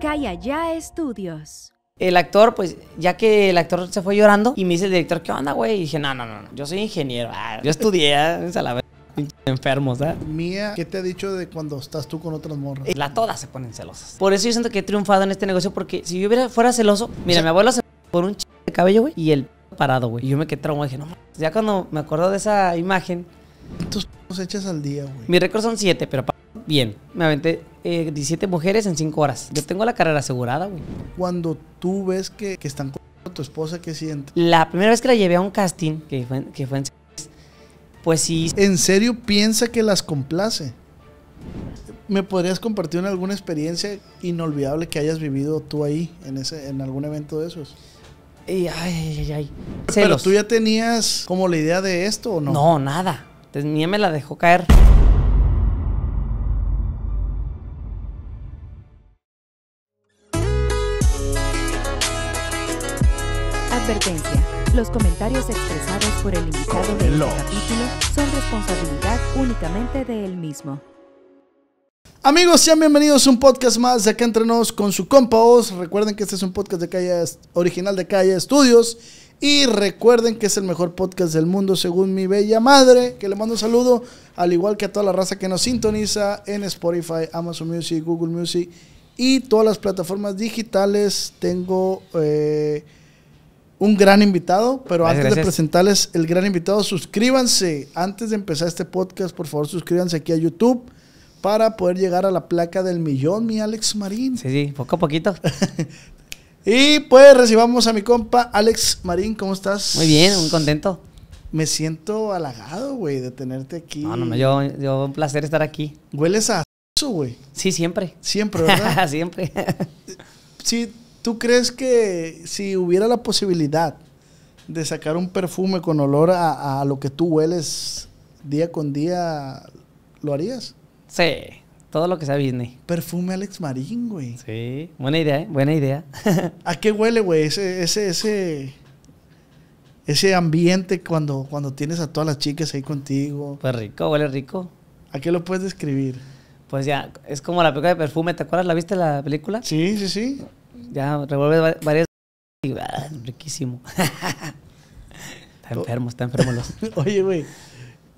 Calla Estudios. El actor, pues, ya que el actor se fue llorando y me dice el director, ¿qué onda, güey? Y dije, no, no, no, no. yo soy ingeniero. Ah, yo estudié, en ah, a la vez enfermos, ¿eh? Mía, ¿qué te ha dicho de cuando estás tú con otras morras? Eh, la todas se ponen celosas. Por eso yo siento que he triunfado en este negocio, porque si yo hubiera, fuera celoso, mira, mi abuelo se por un ch de cabello, güey, y el parado, güey. Y yo me quedé traumado, dije, no, ya cuando me acuerdo de esa imagen. Tus echas al día, güey. Mi récord son siete, pero para bien. Me aventé 17 eh, mujeres en 5 horas. Yo tengo la carrera asegurada, güey. Cuando tú ves que, que están con tu esposa, ¿qué sientes? La primera vez que la llevé a un casting, que fue, que fue Pues sí. ¿En serio piensa que las complace? ¿Me podrías compartir alguna experiencia inolvidable que hayas vivido tú ahí, en, ese, en algún evento de esos? Ay, ay, ay. Pero tú ya tenías como la idea de esto o no? No, nada. Entonces, me la dejó caer. Los comentarios expresados por el invitado de este capítulo son responsabilidad únicamente de él mismo. Amigos, sean bienvenidos a un podcast más de acá entre con su compa Oz. Recuerden que este es un podcast de calle, original de Calle Estudios. Y recuerden que es el mejor podcast del mundo, según mi bella madre, que le mando un saludo, al igual que a toda la raza que nos sintoniza en Spotify, Amazon Music, Google Music y todas las plataformas digitales. Tengo eh, un gran invitado, pero antes de presentarles el gran invitado, suscríbanse. Antes de empezar este podcast, por favor, suscríbanse aquí a YouTube para poder llegar a la placa del millón, mi Alex Marín. Sí, sí, poco a poquito. y pues recibamos a mi compa Alex Marín, ¿cómo estás? Muy bien, muy contento. Me siento halagado, güey, de tenerte aquí. No, no, no, yo, yo un placer estar aquí. Hueles a güey. Sí, siempre. Siempre, ¿verdad? siempre. sí ¿Tú crees que si hubiera la posibilidad de sacar un perfume con olor a, lo que tú hueles día con día, lo harías? Sí, todo lo que sea Disney. Perfume Alex Marín, güey. Sí, buena idea, ¿eh? buena idea. ¿A qué huele, güey? Ese, ese, ese, ese ambiente cuando, cuando tienes a todas las chicas ahí contigo. Pues rico, huele rico. ¿A qué lo puedes describir? Pues ya, es como la película de perfume, ¿te acuerdas? ¿La viste la película? Sí, sí, sí. Ya revuelve varias y ah, riquísimo. está enfermo, está enfermo Oye, güey.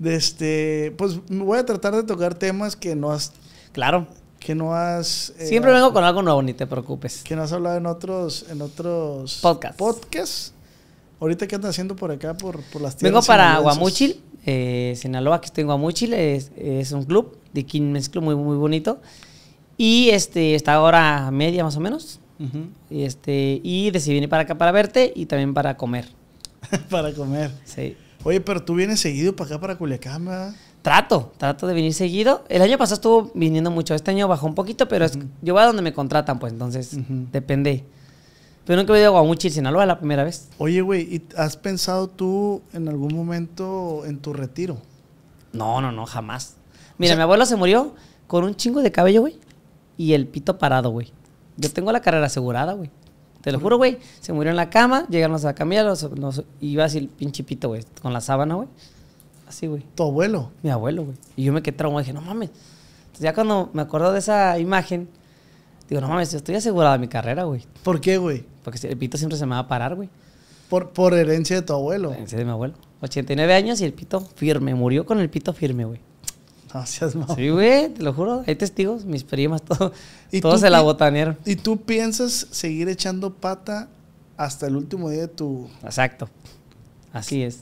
Este, pues voy a tratar de tocar temas que no has. Claro. Que no has. Eh, Siempre vengo con algo nuevo, ni te preocupes. Que no has hablado en otros. En otros podcasts. Ahorita, ¿qué andas haciendo por acá, por, las tiendas? Vengo para Guamuchil, eh, Sinaloa, que estoy en Guamuchil. Es, un club de King's Club muy, muy bonito. Y este, está ahora media más o menos y, este, y decidí venir para acá para verte y también para comer. para comer. Sí. Oye, pero tú vienes seguido para acá, para Culiacán, Trato, trato de venir seguido. El año pasado estuvo viniendo mucho. Este año bajó un poquito, pero yo voy a donde me contratan, pues entonces depende. Pero nunca he ido a Guamuchi, Sinaloa, la primera vez. Oye, güey, has pensado tú en algún momento en tu retiro? No, no, no, jamás. Mira, mi abuelo se murió con un chingo de cabello, güey, y el pito parado, güey yo tengo la carrera asegurada, güey. Te lo juro, güey. Se murió en la cama, llegamos a cambiar, y iba así el pinche pito, güey, con la sábana, güey. Así, güey. ¿Tu abuelo? Mi abuelo, güey. Y yo me quedé traumado, dije, no mames. Entonces ya cuando me acuerdo de esa imagen, digo, no mames, yo estoy asegurada de mi carrera, güey. ¿Por qué, güey? Porque el pito siempre se me va a parar, güey. Por, por herencia de tu abuelo. herencia de mi abuelo. 89 años y el pito firme, murió con el pito firme, güey. Sí, güey, te lo juro. Hay testigos, mis primas, todo, todos se la botanearon. ¿Y tú piensas seguir echando pata hasta el último día de tu. Exacto. Así es.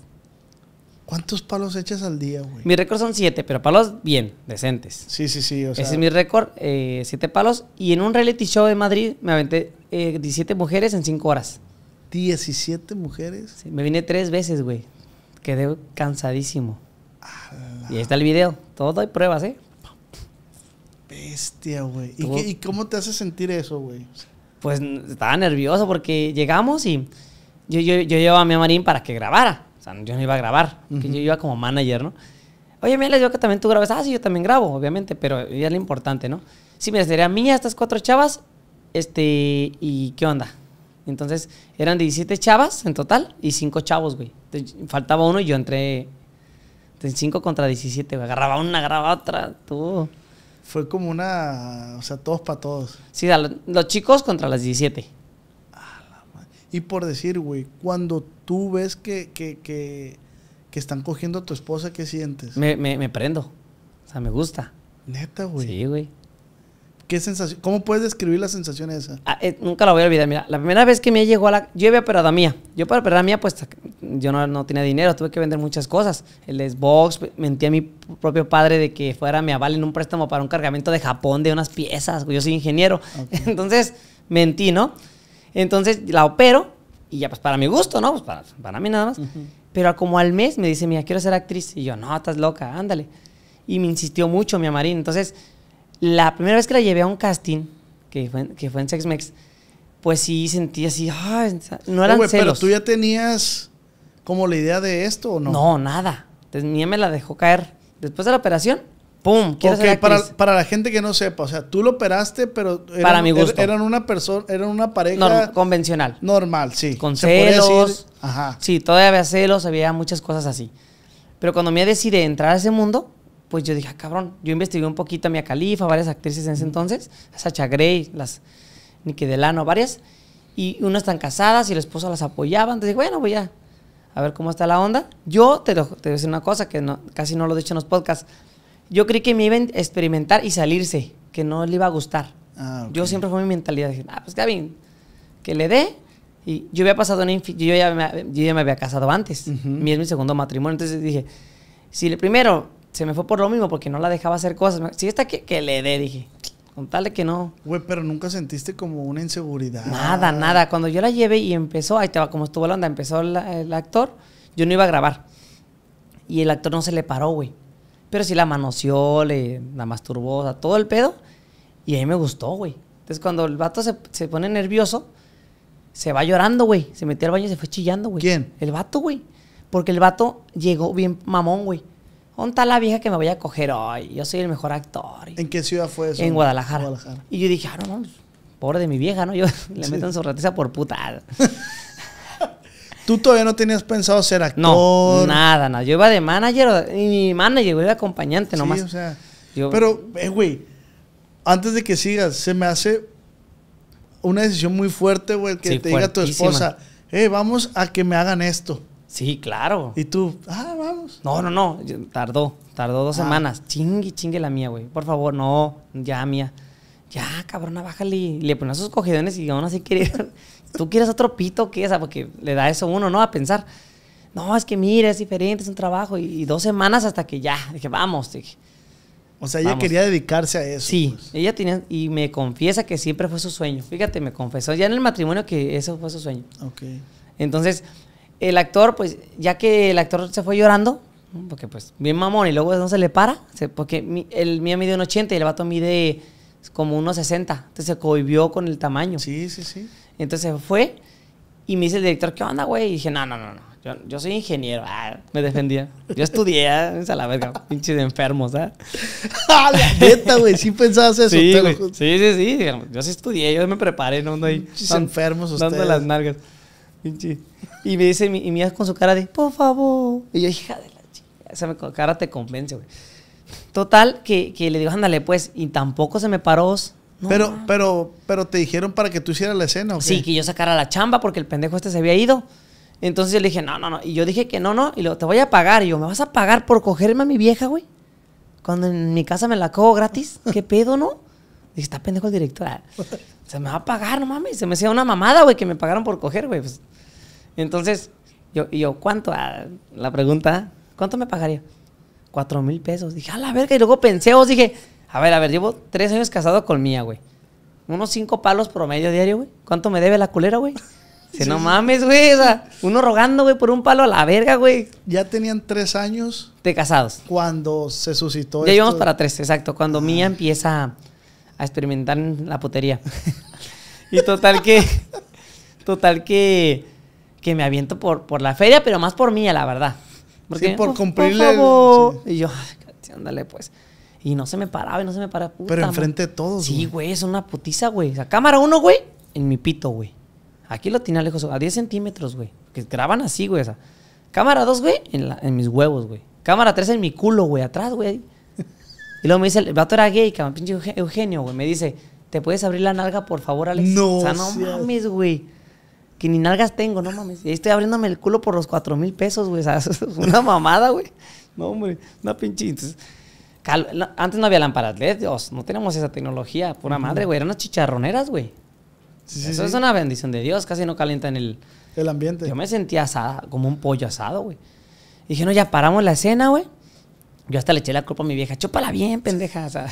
¿Cuántos palos echas al día, güey? Mi récord son siete, pero palos bien, decentes. Sí, sí, sí. O sea... Ese es mi récord, eh, siete palos. Y en un reality show de Madrid me aventé 17 eh, mujeres en cinco horas. ¿17 mujeres? Sí, me vine tres veces, güey. Quedé cansadísimo. Y ahí está el video. Todo hay pruebas, ¿eh? Bestia, güey. ¿Y, cómo te hace sentir eso, güey? Pues estaba nervioso porque llegamos y yo, yo, yo llevaba a mi Marín para que grabara. O sea, yo no iba a grabar. que yo iba como manager, ¿no? Oye, mira, les digo que también tú grabas. Ah, sí, yo también grabo, obviamente, pero ya es lo importante, ¿no? Sí, mira, sería mía estas cuatro chavas. Este, ¿y qué onda? Entonces, eran 17 chavas en total y cinco chavos, güey. faltaba uno y yo entré en 5 contra 17, Agarraba una, agarraba otra. Tú. Fue como una. O sea, todos para todos. Sí, los chicos contra las 17. Y por decir, güey, cuando tú ves que, están cogiendo a tu esposa, ¿qué sientes? Me, me, prendo. O sea, me gusta. Neta, güey. Sí, güey. ¿Qué sensación? ¿Cómo puedes describir la sensación esa? Ah, eh, nunca la voy a olvidar. Mira, la primera vez que me llegó a la. Yo había operado a mía. Yo para operar a mía, pues yo no, tenía dinero, tuve que vender muchas cosas. El Xbox, mentí a mi propio padre de que fuera mi aval en un préstamo para un cargamento de Japón de unas piezas. Yo soy ingeniero. Entonces, mentí, ¿no? Entonces la opero y ya, pues para mi gusto, ¿no? Pues para, para mí nada más. Pero como al mes me dice, mira, quiero ser actriz. Y yo, no, estás loca, ándale. Y me insistió mucho mi amarín. Entonces, la primera vez que la llevé a un casting, que fue, que fue en Sex Mex, pues sí sentí así, no eran ceros celos. Pero tú ya tenías como la idea de esto o no? No, nada. Entonces, ni me la dejó caer. Después de la operación, ¡pum! Quiero para, la gente que no sepa, o sea, tú lo operaste, pero eran, para mi er, gusto. eran una persona, eran una pareja convencional. Normal, sí. Con celos. Ajá. Sí, todavía había celos, había muchas cosas así. Pero cuando me decidí entrar a ese mundo, pues yo dije, ah, cabrón, yo investigué un poquito a Mia Khalifa, varias actrices en ese entonces, a Sacha Gray, las Nicky Delano, varias, y unas están casadas y el esposo las apoyaba, entonces dije, bueno, voy pues a a ver cómo está la onda. Yo te, voy a decir una cosa que casi no lo he dicho en los podcasts. Yo creí que me iba a experimentar y salirse, que no le iba a gustar. Ah, yo siempre fue mi mentalidad. Dije, ah, pues Gavin, que le dé. Y yo había pasado una yo ya me, yo ya me había casado antes. mi es mi segundo matrimonio. Entonces dije, si el primero se me fue por lo mismo porque no la dejaba hacer cosas. Si esta que, que le dé, dije. Contale que no. Güey, pero nunca sentiste como una inseguridad. Nada, nada. Cuando yo la llevé y empezó, ahí estaba como estuvo la onda, empezó el actor, yo no iba a grabar. Y el actor no se le paró, güey. Pero sí la manoseó, le, la masturbó, o sea, todo el pedo. Y a mí me gustó, güey. Entonces cuando el vato se, se pone nervioso, se va llorando, güey. Se metió al baño y se fue chillando, güey. ¿Quién? El vato, güey. Porque el vato llegó bien mamón, güey. ¿Onta la vieja que me voy a coger hoy? Yo soy el mejor actor. ¿En qué ciudad fue eso? En Guadalajara. Y yo dije, ah, no, no, pobre de mi vieja, ¿no? Yo le meto en su ratiza por putada. ¿Tú todavía no tenías pensado ser actor? No, nada, nada. Yo iba de manager y manager, iba de acompañante sí, O sea, yo... Pero, eh, güey, antes de que sigas, se me hace una decisión muy fuerte, güey, que te diga tu esposa, eh, vamos a que me hagan esto. Sí, claro. Y tú, ah, vamos. No, no, no, tardó, tardó dos ah. semanas. Chingue, chingue la mía, güey. Por favor, no, ya mía. Ya, cabrona, bájale. Le pones sus cogedones y aún así quería. ¿Tú quieres otro pito qué? O porque le da eso uno, ¿no? A pensar. No, es que mira, es diferente, es un trabajo. Y, dos semanas hasta que ya, dije, vamos, dije. O sea, ella quería dedicarse a eso. Sí, pues. ella tenía, y me confiesa que siempre fue su sueño. Fíjate, me confesó ya en el matrimonio que eso fue su sueño. Ok. Entonces, el actor, pues ya que el actor se fue llorando, porque pues bien mamón y luego no se le para, porque el mío mide un 80 y el vato mide como unos 60, entonces se cohibió con el tamaño. Sí, sí, sí. Entonces fue y me dice el director, ¿qué onda, güey? Y dije, no, no, no, no. Yo, yo soy ingeniero, ah, me defendía. Yo estudié, ah, a la verga, de enfermos, ¿ah? ah la neta, güey, sí pensabas eso. Sí, sí, sí, sí, yo sí estudié, yo me preparé, no no ahí. Pinches enfermos ustedes. las nalgas. Y me dice, y miras con su cara de, por favor. Y yo, hija de la chica, esa cara te convence, güey. Total, que, le digo, ándale, pues, y tampoco se me paró. pero, pero, pero te dijeron para que tú hicieras la escena, Sí, que yo sacara la chamba porque el pendejo este se había ido. Entonces yo le dije, no, no, no. Y yo dije que no, no. Y luego, te voy a pagar. Y yo, ¿me vas a pagar por cogerme a mi vieja, güey? Cuando en mi casa me la cojo gratis. ¿Qué pedo, no? Dije, está pendejo el director. Se me va a pagar, no mames. Se me hacía una mamada, güey, que me pagaron por coger, güey. Pues, entonces, yo, yo, ¿cuánto? Ah, la pregunta, ¿cuánto me pagaría? Cuatro mil pesos. Dije, a la verga. Y luego pensé, vos dije, a ver, a ver, llevo tres años casado con mía, güey. Unos cinco palos promedio diario, güey. ¿Cuánto me debe la culera, güey? Si no mames, güey. O sea, uno rogando, güey, por un palo a la verga, güey. Ya tenían tres años. De casados. Cuando se suscitó. Ya íbamos para tres, exacto. Cuando Mía ah. empieza a experimentar la putería. y total que. Total que que me aviento por, por la feria, pero más por mí, la verdad. Porque, sí, por oh, cumplirle. Por Y yo, ay, ándale, pues. Y no se me paraba, y no se me paraba. pero enfrente de todos. Sí, güey, es una putiza, güey. O sea, cámara uno, güey, en mi pito, güey. Aquí lo tenía lejos, a 10 centímetros, güey. Que graban así, güey. O cámara dos, güey, en, mis huevos, güey. Cámara tres en mi culo, güey, atrás, güey. Y luego me dice, el vato era gay, cabrón, pinche Eugenio, güey. Me dice, ¿te puedes abrir la nalga, por favor, Alex? No. O sea, no mames, güey que ni nalgas tengo, no mames. Y ahí estoy abriéndome el culo por los cuatro mil pesos, güey. O sea, es una mamada, güey. No, hombre, una pinche. antes no había lámparas LED, Dios. No tenemos esa tecnología, pura madre, güey. Eran unas chicharroneras, güey. Eso es una bendición de Dios. Casi no calientan el... El ambiente. Yo me sentía asada, como un pollo asado, güey. Dije, no, ya paramos la escena, güey. Yo hasta le eché la culpa a mi vieja. Chópala bien, pendeja. O sea.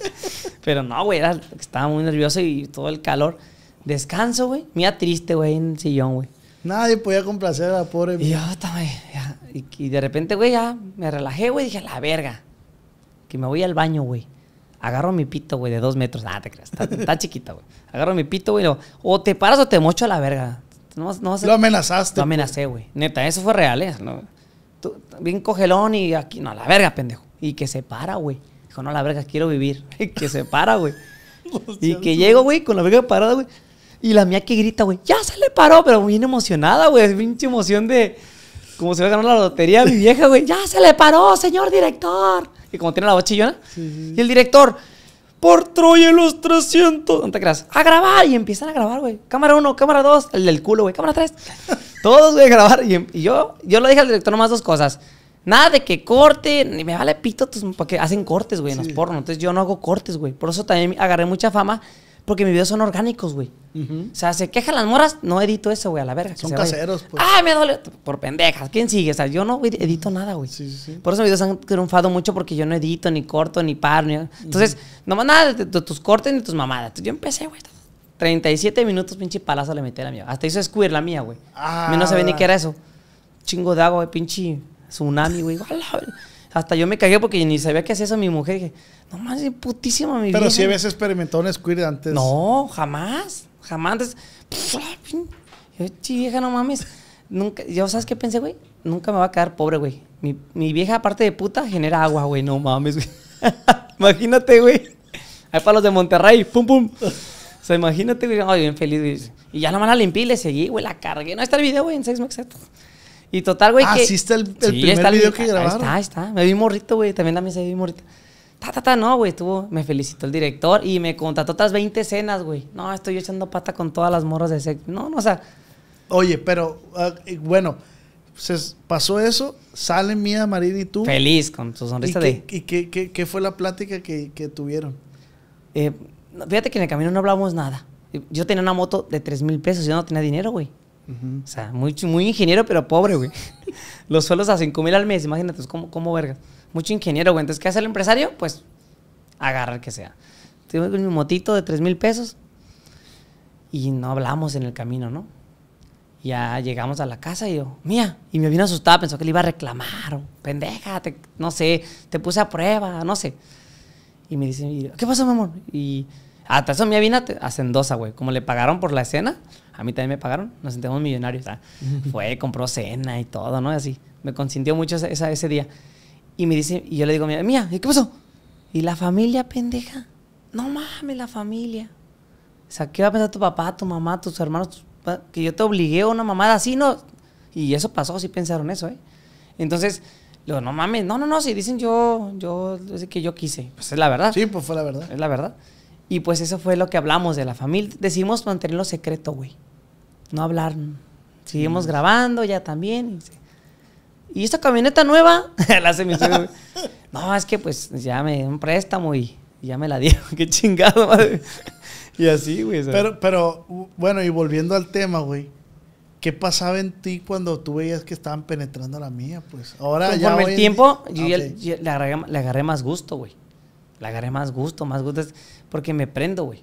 Pero no, güey. estaba muy nervioso y todo el calor... Descanso, güey. Mía triste, güey, en el sillón, güey. Nadie podía complacer a la pobre. Y yo, güey. Ah, y, de repente, güey, ya me relajé, güey. Dije, a la verga. Que me voy al baño, güey. Agarro mi pito, güey, de dos metros. Nada, te creas. Está, chiquita, güey. Agarro mi pito, güey. O te paras o te mocho a la verga. No, no vas Lo amenazaste. Lo pues. amenacé, güey. Neta, eso fue real, ¿eh? No, bien cogelón y aquí. No, a la verga, pendejo. Y que se para, güey. Dijo, no, a la verga, quiero vivir. que se para, güey. y que llego, güey, con la verga parada, güey. Y la mía que grita, güey, ya se le paró, pero bien emocionada, güey. Pinche emoción de. Como se va a ganar la lotería mi vieja, güey. Ya se le paró, señor director. Y como tiene la voz chillona. Y el director, por Troya los 300. ¿Dónde te creas? A grabar. Y empiezan a grabar, güey. Cámara 1, cámara 2, el del culo, güey. Cámara 3. Todos, güey, a grabar. Y, yo, yo le dije al director nomás dos cosas. Nada de que corte, ni me vale pito, porque hacen cortes, güey, en los pornos. Entonces yo no hago cortes, güey. Por eso también agarré mucha fama porque mis videos son orgánicos, güey. O sea, se quejan las moras, no edito eso, güey, a la verga. Son caseros, pues. ¡Ay, ah, me duele! Por pendejas, ¿quién sigue? O sea, yo no edito nada, güey. Sí, sí, sí. Por eso mis videos han triunfado mucho porque yo no edito, ni corto, ni par. Ni... Entonces, no más nada de, tus cortes ni tus mamadas. Yo empecé, güey. 37 minutos, pinche palazo le metí a la mía. Hasta hizo squeer la mía, güey. Ah, no sabía ni qué era eso. Chingo de agua, güey, pinche tsunami, güey. Hasta yo me cagué porque ni sabía que hacía eso mi mujer. Dije, no mames, putísima mi vida. Pero si habías experimentado un squirt antes. No, jamás. Jamás antes. Yo, vieja, no mames. Nunca, yo sabes qué pensé, güey? Nunca me va a quedar pobre, güey. Mi, vieja, aparte de puta, genera agua, güey. No mames, güey. imagínate, güey. Hay palos de Monterrey. Pum, pum. O sea, imagínate, güey. Ay, bien feliz, güey. Y ya nomás la limpié y le seguí, güey. La cargué. No, está el video, güey, en seis meses. Y total, güey. Ah, que, sí está el, primer video que grabaron. Ahí está, está. Me vi morrito, güey. También también se vi morrito. Ta, ta, ta, no, güey. me felicitó el director y me contrató otras 20 escenas, güey. No, estoy echando pata con todas las morras de sexo. No, no, o sea. Oye, pero, ah, bueno, pasó eso, sale Mía, Marín y tú. Feliz con su sonrisa de. ¿Y qué, fue la plática que, tuvieron? Eh, fíjate que en el camino no hablamos nada. Yo tenía una moto de 3 mil pesos, yo no tenía dinero, güey. O sea, muy, muy ingeniero, pero pobre, güey. Los suelos a 5 mil al mes, imagínate, es como, verga. Mucho ingeniero, güey. Entonces, ¿qué hace el empresario? Pues agarrar que sea. Tengo mi motito de 3 mil pesos y no hablamos en el camino, ¿no? Ya llegamos a la casa y yo, mía, y me vino asustada, pensó que le iba a reclamar, o, pendeja, no sé, te puse a prueba, no sé. Y me dice, ¿qué pasó, mi amor? Y hasta ah, eso mía vino hacendosa, güey. Como le pagaron por la escena, a mí también me pagaron, nos sentamos millonarios. Fue, compró cena y todo, ¿no? Así, me consintió mucho ese día. Y me dice, y yo le digo, mía, ¿y ¿qué pasó? Y la familia, pendeja. No mames, la familia. O sea, ¿qué va a pensar tu papá, tu mamá, tus hermanos? que yo te obligué a una mamada así, ¿no? Y eso pasó, sí pensaron eso, ¿eh? Entonces, le no mames, no, no, no, si dicen yo, yo, Es que yo quise. Pues es la verdad. Sí, pues fue la verdad. Es la verdad. Y pues eso fue lo que hablamos de la familia. Decidimos mantenerlo secreto, güey no hablar. Seguimos mm. grabando ya también. Y, esta camioneta nueva, la no, es que pues ya me un préstamo y, ya me la dieron, qué chingado, madre. Y así, güey. Pero, pero, bueno, y volviendo al tema, güey. ¿Qué pasaba en ti cuando tú veías que estaban penetrando la mía? Pues ahora ya. Con el tiempo, yo, le, agarré, le agarré más gusto, güey. Le agarré más gusto, más gusto. Porque me prendo, güey.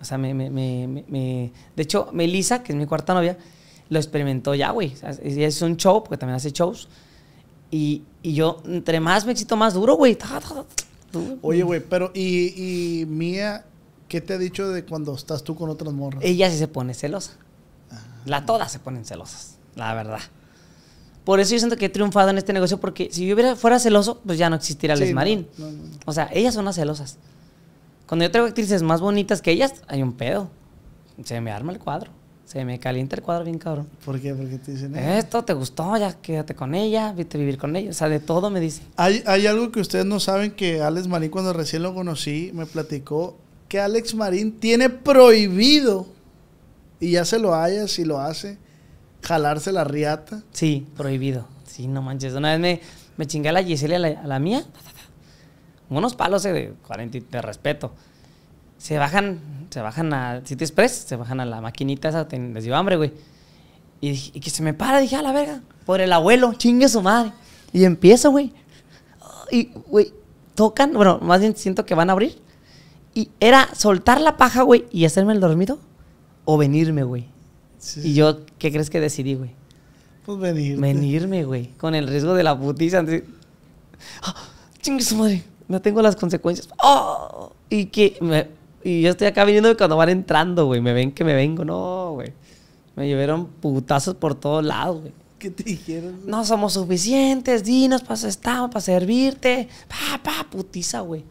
O sea, me, me, me, De hecho, Melissa, que es mi cuarta novia, lo experimentó ya, güey. es un show, porque también hace shows. Y, y yo, entre más me excito, más duro, güey. Oye, güey, pero y, y Mía, ¿qué te ha dicho de cuando estás tú con otras morras? Ella sí se pone celosa. Ah. La todas se ponen celosas, la verdad. Por eso yo siento que he triunfado en este negocio, porque si yo fuera celoso, pues ya no existiría Les Marín. O sea, ellas son las celosas. Cuando yo traigo actrices más bonitas que ellas, hay un pedo. Se me arma el cuadro. Se me calienta el cuadro bien cabrón. ¿Por qué? Porque te dicen esto te gustó, ya quédate con ella, viste vivir con ella. O sea, de todo me dicen. Hay, algo que ustedes no saben que Alex Marín, cuando recién lo conocí, me platicó que Alex Marín tiene prohibido, y ya se lo haya si lo hace, jalarse la riata. Sí, prohibido. Sí, no manches. Una vez me, me la Gisele, a la mía unos palos eh, de 40 de respeto. Se bajan, se bajan a City Express, se bajan a la maquinita esa, les dio hambre, güey. Y, que se me para, dije, a la verga, por el abuelo, chingue su madre. Y empiezo, güey. Y, güey, tocan, bueno, más bien siento que van a abrir. Y era soltar la paja, güey, y hacerme el dormido o venirme, güey. Y yo, ¿qué crees que decidí, güey? Pues venirme. Venirme, güey, con el riesgo de la putiza. Ah, ¡Chingue su madre! no tengo las consecuencias. ¡Oh! Y que y yo estoy acá viniendo cuando van entrando, güey, me ven que me vengo, no, güey. Me llevaron putazos por todos lados, güey. ¿Qué te dijeron? No somos suficientes, dinos, para estamos, para servirte. Pa, pa, putiza, güey.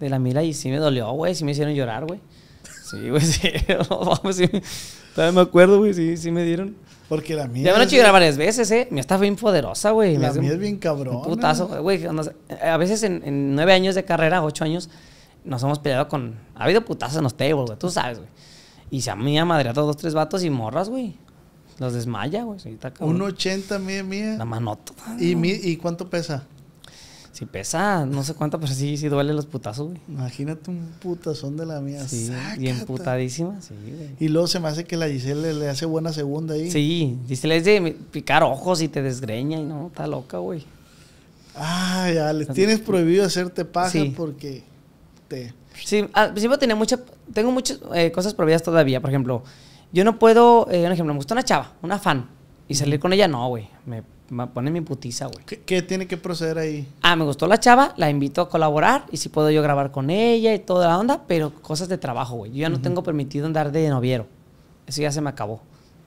De la mira y sí me dolió, güey, sí me hicieron llorar, güey. Sí, güey, sí. vamos, me acuerdo, güey, sí, sí me dieron. Porque la mía. Ya me han hecho varias veces, ¿eh? mía está bien poderosa, güey. La mía es bien cabrón. Un putazo, güey. A veces en, nueve años de carrera, ocho años, nos hemos peleado con. Ha habido putazos en los tables, güey. Tú sabes, güey. Y se han mía madreado dos, tres vatos y morras, güey. Los desmaya, güey. Un 80, mía, mía. La manota. ¿Y, ¿Y cuánto pesa? Si pesa, no sé cuánta, pero sí, sí duele los putazos, güey. Imagínate un putazón de la mía. Sí, bien putadísima, sí, güey. Y luego se me hace que la Giselle le hace buena segunda ahí. Sí, Giselle es de picar ojos y te desgreña y no, está loca, güey. Ah, ya, le tienes prohibido hacerte paja porque te... Sí, al principio tenía tengo muchas eh, cosas prohibidas todavía, por ejemplo, yo no puedo, eh, un ejemplo, me gusta una chava, una fan, y salir con ella no, güey. Me mi putiza, güey. ¿Qué, tiene que proceder ahí? Ah, me gustó la chava, la invito a colaborar y si puedo yo grabar con ella y toda la onda, pero cosas de trabajo, güey. Yo ya no tengo permitido andar de noviero. Eso ya se me acabó.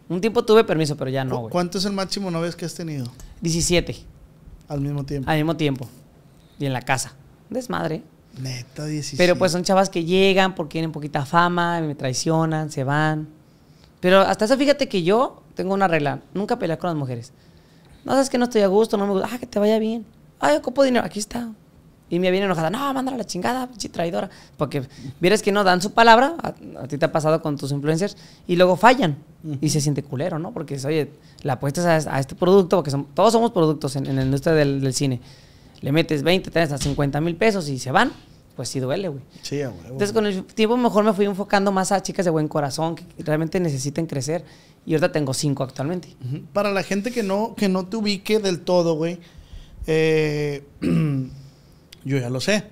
Un tiempo tuve permiso, pero ya no, güey. ¿Cuánto es el máximo novios que has tenido? 17. Al mismo tiempo. Al mismo tiempo. Y en la casa. Desmadre. Neta, 17. Pero pues son chavas que llegan porque tienen poquita fama, me traicionan, se van. Pero hasta eso fíjate que yo tengo una regla, nunca pelear con las mujeres. No, es que no estoy a gusto, no me gusta. Ah, que te vaya bien. Ay, ocupo dinero, aquí está. Y me viene enojada, no, mándala la chingada, pinche traidora. Porque vieres que no dan su palabra, a, ti te ha pasado con tus influencers, y luego fallan. Y se siente culero, ¿no? Porque, oye, la apuestas a, este producto, porque todos somos productos en, en la industria del, cine. Le metes 20, 30, 50 mil pesos y se van pues sí duele, güey. Sí, güey. Entonces, con el tiempo mejor me fui enfocando más a chicas de buen corazón que realmente necesiten crecer. Y ahorita tengo cinco actualmente. Para la gente que no, que no te ubique del todo, güey, eh, yo ya lo sé.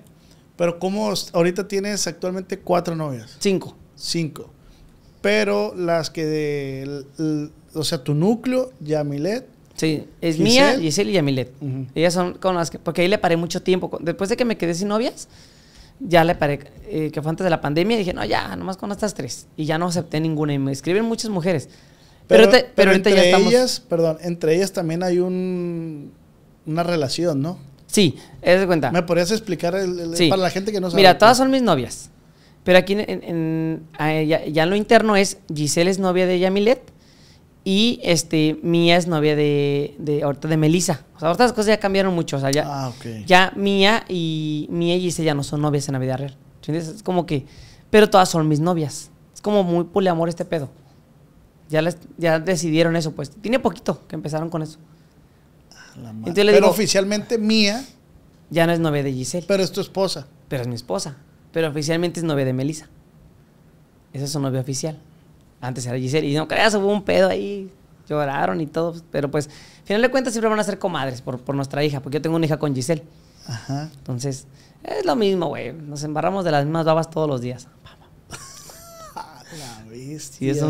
Pero ¿cómo ahorita tienes actualmente cuatro novias? Cinco. Cinco. Pero las que de... o sea, tu núcleo, Yamilet, Sí, es mía, y Yamilet. el Ellas son con las que, porque ahí le paré mucho tiempo. Después de que me quedé sin novias, ya le paré, eh, que fue antes de la pandemia, y dije, no, ya, nomás con estas tres. Y ya no acepté ninguna. Y me escriben muchas mujeres. Pero, pero, entre ellas, perdón, entre ellas también hay un, una relación, ¿no? Sí, es de cuenta. ¿Me podrías explicar para la gente que no sabe? Mira, todas son mis novias. Pero aquí ya, lo interno es Giselle es novia de Yamilet y este, Mía es novia de, de ahorita de Melissa. O sea, ahorita las cosas ya cambiaron mucho. O sea, ah, ya, Mía y Mía y Giselle ya no son novias en la vida real. ¿Entiendes? Es como que, pero todas son mis novias. Es como muy poliamor este pedo. Ya, ya decidieron eso, pues. Tiene poquito que empezaron con eso. La pero oficialmente Mía. Ya no es novia de Giselle. Pero es tu esposa. Pero es mi esposa. Pero oficialmente es novia de Melissa. Esa es su novia oficial. Antes era Giselle. Y no creas, hubo un pedo ahí. Lloraron y todo. Pero pues, al final de cuentas, siempre van a ser comadres por, nuestra hija. Porque yo tengo una hija con Giselle. Ajá. Entonces, es lo mismo, güey. Nos embarramos de las mismas babas todos los días. La bestia, es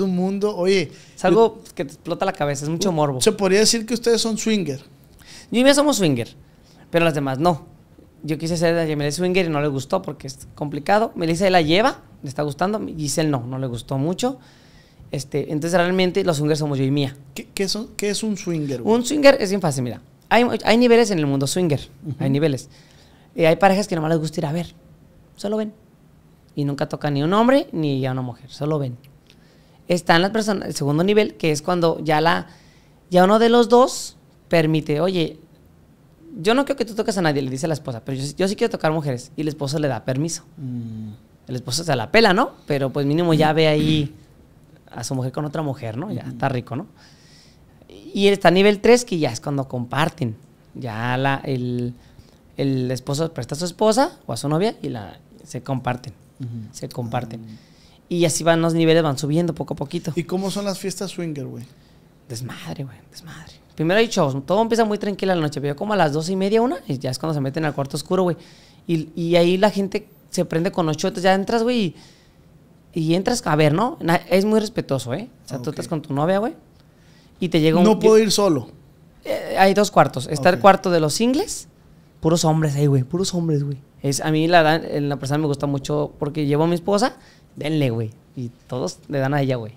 un... mundo, oye. Es algo que te explota la cabeza, es mucho morbo. Se podría decir que ustedes son swinger. Yo y somos swinger, pero las demás no. Yo quise ser de swinger y no le gustó porque es complicado. Me Melissa la lleva, le está gustando. Giselle no, no le gustó mucho. Este, entonces realmente los swingers somos yo y mía. ¿Qué, es un swinger? Un swinger es bien fácil, mira. Hay, niveles en el mundo swinger, hay niveles. Eh, hay parejas que nomás les gusta ir a ver, solo ven. Y nunca toca ni un hombre ni a una mujer, solo ven. Están las personas, el segundo nivel, que es cuando ya, la, ya uno de los dos permite, oye, yo no creo que tú toques a nadie, le dice a la esposa, pero yo, sí quiero tocar mujeres. Y la esposa le da permiso. Mm el esposo se la pela, ¿no? Pero pues mínimo ya ve ahí a su mujer con otra mujer, ¿no? Ya está rico, ¿no? Y está nivel 3, que ya es cuando comparten. Ya la, el, esposo presta a su esposa o a su novia y la, se comparten. Se comparten. Ah. Y así van los niveles, van subiendo poco a poquito. ¿Y cómo son las fiestas swinger, güey? Desmadre, güey, desmadre. Primero hay shows, todo empieza muy tranquila la noche, pero como a las dos y media, una, y ya es cuando se meten al cuarto oscuro, güey. Y, y ahí la gente se prende con ocho, ya entras, güey, y, entras, a ver, ¿no? Es muy respetuoso, ¿eh? O sea, tú estás con tu novia, güey, y te llega un... No puedo ir solo. Eh, hay dos cuartos. Está el cuarto de los singles, puros hombres ahí, güey, puros hombres, güey. Es, a mí la, en la persona me gusta mucho porque llevo a mi esposa, denle, güey, y todos le dan a ella, güey.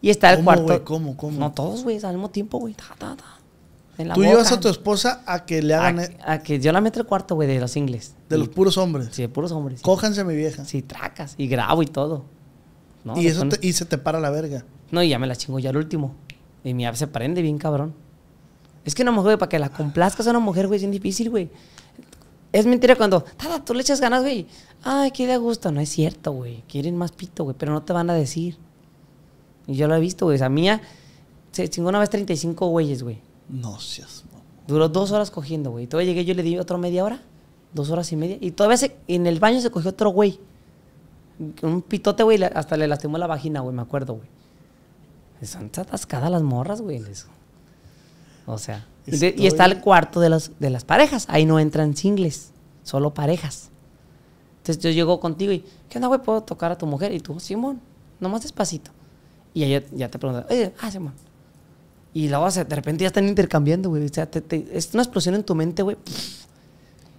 Y está el cuarto. ¿Cómo, cómo? No todos, güey, al mismo tiempo, güey. Ta, ta, Tú llevas a tu esposa a que le hagan. A, e-, que yo la meto el cuarto, güey, de los ingles. De los puros hombres. Sí, de puros hombres. Cójanse mi vieja. Sí, tracas. Y grabo y todo. y eso se te para la verga. No, y ya me la chingo ya al último. Y mi ave se prende bien cabrón. Es que no, mujer, güey, para que la complazcas a una mujer, güey, es bien difícil, güey. Es mentira cuando, Tada, tú le echas ganas, güey. Ay, qué de gusto. No es cierto, güey. Quieren más pito, güey, pero no te van a decir. Y yo lo he visto, güey. O sea, mía se chingó una vez 35 güeyes, güey. No seas Duró dos horas cogiendo, güey. Todavía llegué, yo le di otra media hora. Dos horas y media. Y todavía se, en el baño se cogió otro güey. Un pitote, güey. Hasta le lastimó la vagina, güey. Me acuerdo, güey. Están atascadas las morras, güey. O sea. Y está el cuarto de las, de las parejas. Ahí no entran singles. Solo parejas. Entonces yo llego contigo y, ¿qué onda, güey? ¿Puedo tocar a tu mujer? Y tú, Simón, nomás despacito. Y ella ya te pregunta, oye, ah, Simón. Y la vas de repente ya están intercambiando, güey. O sea, es una explosión en tu mente, güey.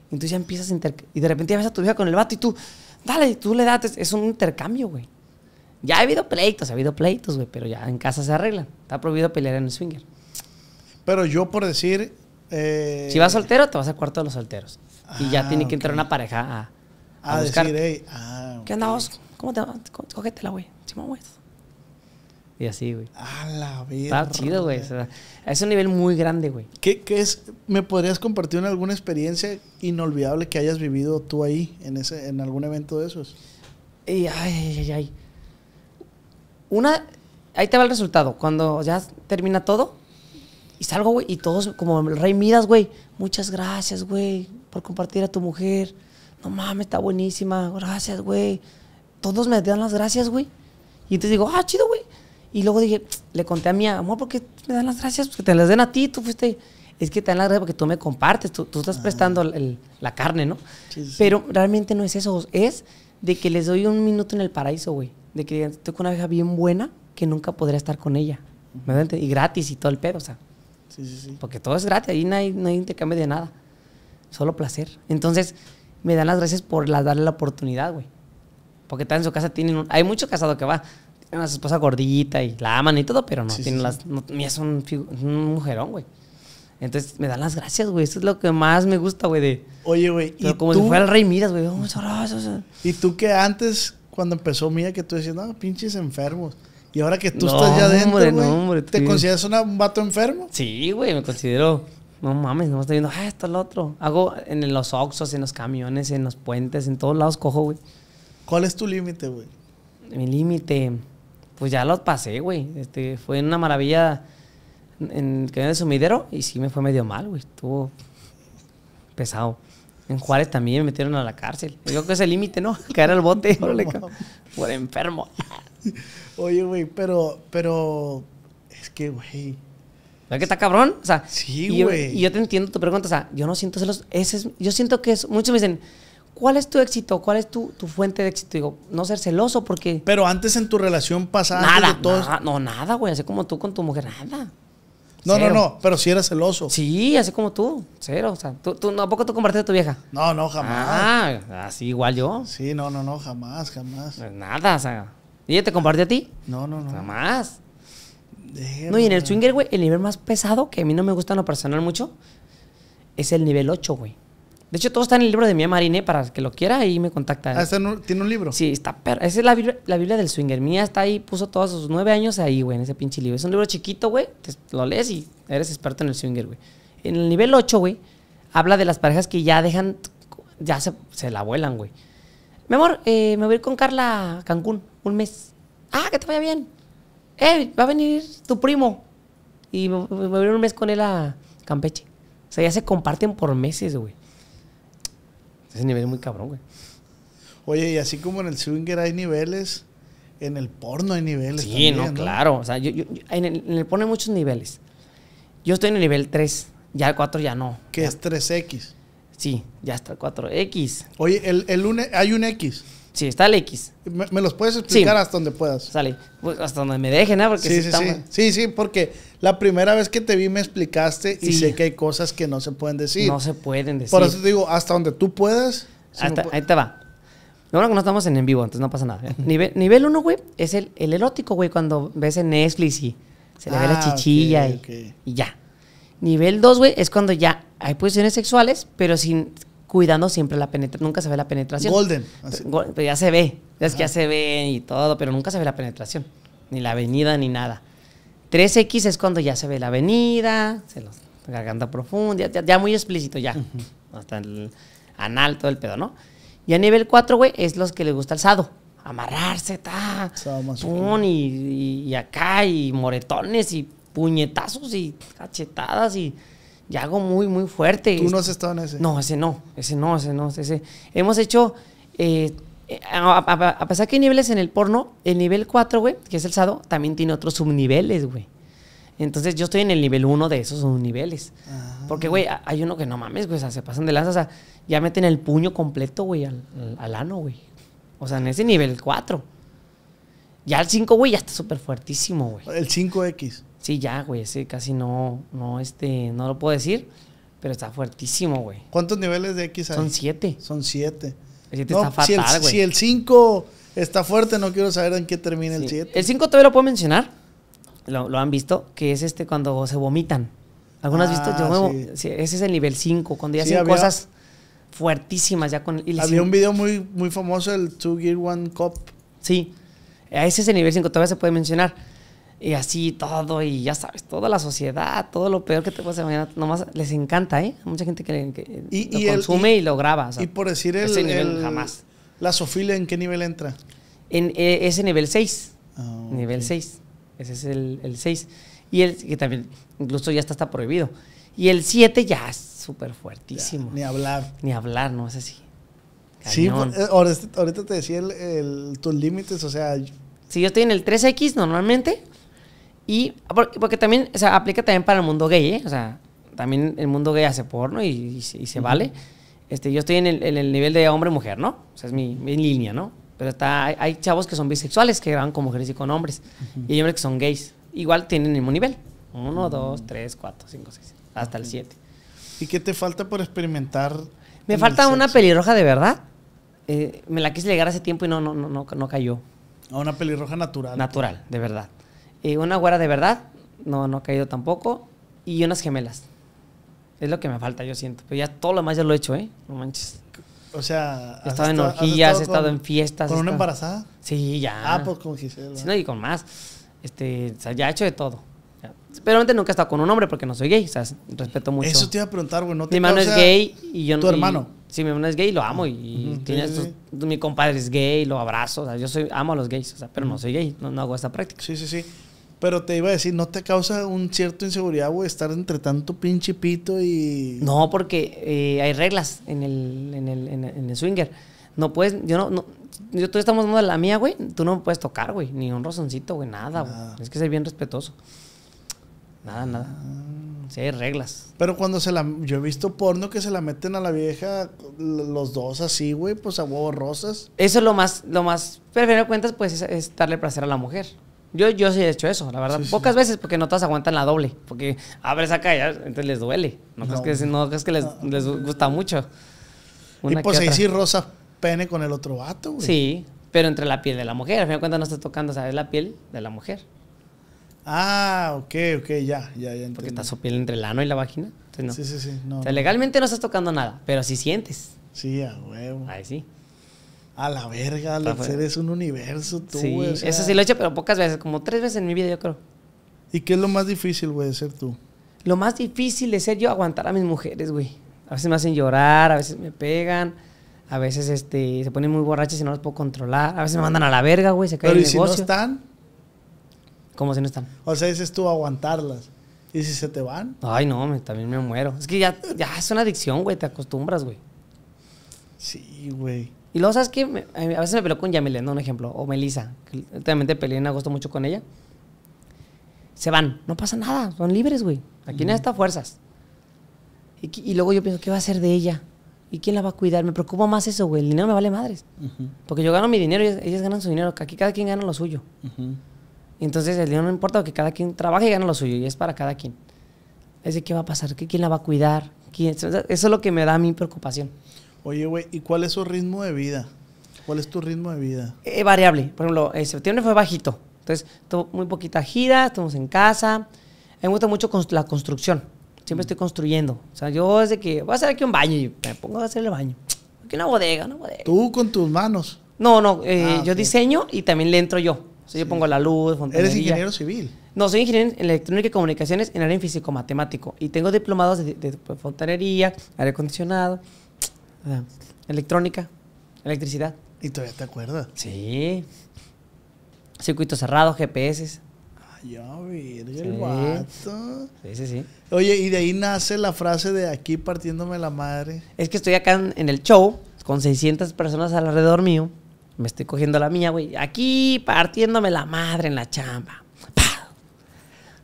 Entonces ya empiezas a intercambiar. Y de repente ya ves a tu vieja con el vato y tú, dale, tú le das. Es un intercambio, güey. Ya ha habido pleitos, ha habido pleitos, güey, pero ya en casa se arreglan. Está prohibido pelear en el swinger. Pero yo, por decir. Eh, si vas soltero, te vas al cuarto de los solteros. y ya ah, tiene que entrar una pareja a. a, decir, hey, ah, ¿Qué andas? ¿Cómo te Cógetela, güey. güey. Y así, güey. A la vida. Está chido, güey. es un nivel muy grande, güey. ¿Qué, es? ¿Me podrías compartir alguna experiencia inolvidable que hayas vivido tú ahí, en, ese, en algún evento de esos? Y, ay, ay, ay. Una. Ahí te va el resultado. Cuando ya termina todo, y salgo, güey, y todos como el rey Midas, güey. Muchas gracias, güey, por compartir a tu mujer. No mames, está buenísima. Gracias, güey. Todos me dan las gracias, güey. Y entonces digo, ah, chido, güey. Y luego dije, le conté a mi amor, porque me dan las gracias? Porque pues te las den a ti, tú fuiste. Es que te dan las gracias porque tú me compartes, tú, estás ah. prestando la carne, ¿no? Pero realmente no es eso, es de que les doy un minuto en el paraíso, güey. De que estoy con una vieja bien buena que nunca podría estar con ella. y gratis y todo el pedo, o sea. Sí, sí, sí. Porque todo es gratis, ahí no hay, no intercambio de nada. Solo placer. Entonces, me dan las gracias por darle la oportunidad, güey. Porque está en su casa, tienen hay muchos casado que va una esposa gordita y la aman y todo, pero no tiene las. mía es un, mujerón, güey. Entonces me dan las gracias, güey. Eso es lo que más me gusta, güey. De... Oye, güey. ¿y como si fuera el rey Miras, güey. Oh, y tú que antes, cuando empezó Mía, que tú decías, no, pinches enfermos. Y ahora que tú estás ya dentro, güey, no, ¿te consideras un vato enfermo? Sí, güey, me considero. No mames, no me estoy viendo, ah, esto es lo otro. Hago en los oxos, en los camiones, en los puentes, en todos lados cojo, güey. ¿Cuál es tu límite, güey? Mi límite pues ya los pasé, güey. Este, fue una maravilla en el camión de sumidero y sí me fue medio mal, güey. Estuvo pesado. En Juárez también me metieron a la cárcel. Yo creo que es el límite, ¿no? Caer al bote, Fue por enfermo. Oye, güey, pero, pero, es que, güey. ¿Verdad que está cabrón? O sea, sí, güey. Y, yo te entiendo tu pregunta, o sea, yo no siento celos. Ese es, yo siento que es, muchos me dicen, ¿Cuál es tu éxito? ¿Cuál es tu, fuente de éxito? Digo, no ser celoso porque... Pero antes en tu relación pasada... Nada, nada no, nada, güey. Así como tú con tu mujer, nada. No, no, no, pero si eras celoso. Sí, así como tú. Cero. O sea, ¿tú, tú, ¿a poco tú compartiste a tu vieja? No, no, jamás. Ah, así igual yo. Sí, no, no, no, jamás, jamás. Pues nada, o sea. ¿Y ella te compartió a ti? No, no, no. Jamás. No, y en el swinger, güey, el nivel más pesado, que a mí no me gusta en lo personal mucho, es el nivel 8, güey. De hecho, todo está en el libro de Mía marine para que lo quiera, ahí me contacta. Ah, ¿tiene un libro? Sí, está Esa es la Biblia, del swinger. Mía está ahí, puso todos sus nueve años ahí, güey, en ese pinche libro. Es un libro chiquito, güey, lo lees y eres experto en el swinger, güey. En el nivel 8, güey, habla de las parejas que ya dejan, ya se, la vuelan, güey. Mi amor, eh, me voy a ir con Carla a Cancún un mes. Ah, que te vaya bien. Eh, va a venir tu primo. Y me, me voy a ir un mes con él a Campeche. O sea, ya se comparten por meses, güey. Ese nivel es muy cabrón, güey. Oye, y así como en el swinger hay niveles, en el porno hay niveles. Sí, no, claro. O sea, en, el, porno hay muchos niveles. Yo estoy en el nivel 3, ya el 4 ya no. ¿Qué es 3X? Sí, ya está el 4X. Oye, el, el hay un X. Sí, está el X. ¿Me, los puedes explicar hasta donde puedas? Sale. Pues, hasta donde me dejen, ¿eh? sí, sí, sí, sí. sí, porque la primera vez que te vi me explicaste y sé que hay cosas que no se pueden decir. No se pueden decir. Por eso te digo, hasta donde tú puedas. ahí te va. Lo bueno que no estamos en en vivo, entonces no pasa nada. ¿eh? nivel, nivel 1, güey, es el, el erótico, güey, cuando ves en Netflix y se le ve la ah, chichilla y, ya. Nivel dos, güey, es cuando ya hay posiciones sexuales, pero sin cuidando siempre la penetración. Nunca se ve la penetración. Golden. Pues, ya se ve. Es que ya se ve y todo, pero nunca se ve la penetración. Ni la avenida, ni nada. 3X es cuando ya se ve la avenida, se los, garganta profunda, ya, muy explícito ya. Hasta el anal, todo el pedo, ¿no? Y a nivel 4, güey, es los que les gusta el sado. Amarrarse, ta. pun y acá, y moretones, y puñetazos, y cachetadas, y ya algo muy, muy fuerte. ¿Tú no has estado en ese? No, ese no, ese no, ese no, ese. Hemos hecho, eh, a, pesar que hay niveles en el porno, el nivel 4, güey, que es el sado, también tiene otros subniveles, güey. Entonces yo estoy en el nivel 1 de esos subniveles. Ah. Porque, güey, hay uno que no mames, güey, o sea, se pasan de lanza, o sea, ya meten el puño completo, güey, al, al ano, güey. O sea, en ese nivel 4. Ya el 5, güey, ya está súper fuertísimo, güey. El 5X. Sí, ya, güey, ese casi no, no, este, no lo puedo decir, pero está fuertísimo, güey. ¿Cuántos niveles de X hay? Son siete. Son siete. siete está fatal, güey. Si el 5 está fuerte, no quiero saber en qué termina el 7. El 5 todavía lo puedo mencionar, lo, han visto, que es este cuando se vomitan. ¿Algunas has ah, ese es el nivel 5, cuando ya hacen cosas fuertísimas ya con... había un video muy, muy famoso, el Two Gear One Cup. Sí, ese es el nivel 5, todavía se puede mencionar. Y así todo, y ya sabes, toda la sociedad, todo lo peor que te pasa mañana, nomás les encanta, ¿eh? mucha gente que, lo consume y, lo graba. y por decir el, ese nivel, jamás. ¿La sofilia en qué nivel entra? En eh, ese nivel 6. Ah, nivel 6. Ese es el 6. y el que también, incluso ya está, está prohibido. Y el 7 ya es súper fuertísimo. ni hablar. Ni hablar, no es así. Sí, pues, eh, este, ahorita te decía el, tus límites, o sea. Si yo estoy en el 3X normalmente, y porque, también, o sea, aplica también para el mundo gay, ¿eh? O sea, también el mundo gay hace porno y, se vale. Este, yo estoy en el, nivel de hombre-mujer, ¿no? O sea, es mi, línea, ¿no? Pero está, hay, chavos que son bisexuales, que graban con mujeres y con hombres. Y hay hombres que son gays. Igual tienen el mismo nivel. Uno, mm. dos, tres, cuatro, cinco, seis. Hasta el siete. ¿Y qué te falta por experimentar? Me falta una pelirroja de verdad. Eh, me la quise llegar hace tiempo y no, no, no, no, no cayó. A una pelirroja natural. Natural, de verdad una güera de verdad, no, no ha caído tampoco, y unas gemelas. Es lo que me falta, yo siento. Pero ya todo lo demás ya lo he hecho, ¿eh? No manches. O sea, he estado en orgías, he estado en fiestas. ¿Con una embarazada? Sí, ya. Ah, pues con Gisela. Sí, no, y con más. Este, o sea, ya he hecho de todo. Pero antes nunca he estado con un hombre porque no soy gay, o sea, respeto mucho. Eso te iba a preguntar, güey. mi hermano es gay y yo no. ¿Tu hermano? sí, mi hermano es gay y lo amo. Y, mi compadre es gay, lo abrazo. O sea, yo soy, amo a los gays, o sea, pero no soy gay, no, no hago esta práctica. Sí, sí, sí. Pero te iba a decir, ¿no te causa un cierto inseguridad, güey, estar entre tanto pinche pito y...? No, porque eh, hay reglas en el, en el, swinger. No puedes, yo no, no yo tú estamos dando la mía, güey, tú no me puedes tocar, güey, ni un rozoncito, güey, nada, güey. Es que ser bien respetuoso. Nada, nada. Ah. Sí, hay reglas. Pero cuando se la... Yo he visto porno que se la meten a la vieja los dos así, güey, pues a huevos rosas. Eso es lo más... Lo más... Pero de cuentas, pues, es darle placer a la mujer. Yo, yo sí he hecho eso, la verdad. Pocas veces porque no todas aguantan la doble. Porque abres acá y entonces les duele. No, Es que, no que les, les gusta mucho. y pues ahí sí rosa pene con el otro vato, güey. Sí, pero entre la piel de la mujer. Al final de cuentas no estás tocando, o sea, es la piel de la mujer. Ah, ok, ok, ya, ya, ya Porque está su piel entre el ano y la vagina. Sí, sí, sí. legalmente no estás tocando nada, pero sí sientes. Sí, a huevo. Ahí sí. A la verga, Alex, eres un universo tú, sí, güey. Eso sí lo he hecho, pero pocas veces, como tres veces en mi vida, yo creo. ¿Y qué es lo más difícil, güey, de ser tú? Lo más difícil de ser yo, aguantar a mis mujeres, güey. A veces me hacen llorar, a veces me pegan, a veces este, se ponen muy borrachas y no las puedo controlar. A veces me mandan a la verga, güey, se cae pero ¿y si no están? ¿Cómo si no están? O sea, dices tú aguantarlas. ¿Y si se te van? Ay, no, también me muero. Es que ya, ya es una adicción, güey, te acostumbras, güey. Sí, güey. Y luego, ¿sabes qué? a veces me peló con Yamile, ¿no? Un ejemplo. O Melisa. Que últimamente peleé en agosto mucho con ella. Se van. No pasa nada. Son libres, güey. Aquí no hay fuerzas. Y, luego yo pienso, ¿qué va a hacer de ella? ¿Y quién la va a cuidar? Me preocupa más eso, güey. El dinero me vale madres. Porque yo gano mi dinero y ellas, ganan su dinero. Aquí cada quien gana lo suyo. Entonces el dinero no importa porque cada quien trabaja y gana lo suyo. Y es para cada quien. Es de qué va a pasar, quién la va a cuidar. Eso es lo que me da mi preocupación. Oye, güey, ¿y cuál es su ritmo de vida? ¿Cuál es tu ritmo de vida? Eh, variable. Por ejemplo, en septiembre fue bajito. Entonces, muy poquita gira, estamos en casa. me gusta mucho la construcción. Siempre mm. estoy construyendo. O sea, yo desde que voy a hacer aquí un baño y me pongo a hacer el baño. Aquí una bodega, una bodega. ¿Tú con tus manos? No, no. Eh, ah, yo diseño y también le entro yo. O sea, yo pongo la luz, fontanería. ¿Eres ingeniero civil? No, soy ingeniero en electrónica y comunicaciones en área en físico-matemático. Y tengo diplomados de, de fontanería, aire acondicionado. Electrónica, electricidad. ¿Y todavía te acuerdas? Sí. Circuito cerrado, GPS. Ay, ya, ver, sí. el Sí, sí, sí. Oye, y de ahí nace la frase de aquí partiéndome la madre. Es que estoy acá en, el show con 600 personas alrededor mío. Me estoy cogiendo la mía, güey. Aquí partiéndome la madre en la chamba.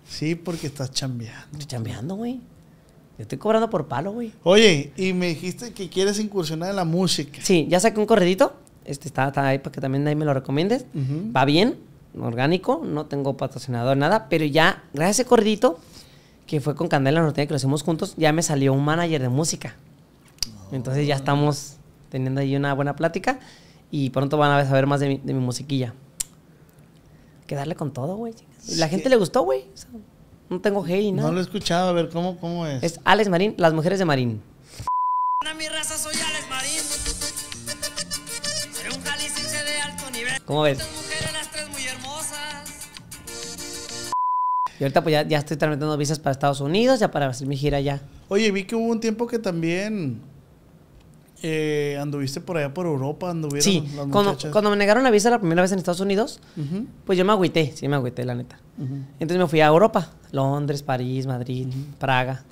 Sí, porque estás chambeando. Estoy chambeando, güey. Yo estoy cobrando por palo, güey. Oye, y me dijiste que quieres incursionar en la música. Sí, ya saqué un corredito. Este está, ahí para que también ahí me lo recomiendes. Va bien, orgánico, no tengo patrocinador, nada. Pero ya, gracias a ese corredito, que fue con Candela Norteña, que lo hicimos juntos, ya me salió un manager de música. Ah. Entonces ya estamos teniendo ahí una buena plática. Y pronto van a saber más de mi, musiquilla. Quedarle con todo, güey. La gente le gustó, güey. No tengo hey, ¿no? No lo he escuchado, a ver, ¿cómo, cómo es? Es Alex Marín, Las Mujeres de Marín. mi soy un de alto nivel. ¿Cómo ves? Y ahorita pues ya, ya estoy tramitando visas para Estados Unidos, ya para hacer mi gira allá. Oye, vi que hubo un tiempo que también eh, anduviste por allá por Europa, anduvieron sí, cuando, me negaron la visa la primera vez en Estados Unidos, pues yo me agüité, sí me agüité, la neta. Entonces me fui a Europa, Londres, París, Madrid, Praga.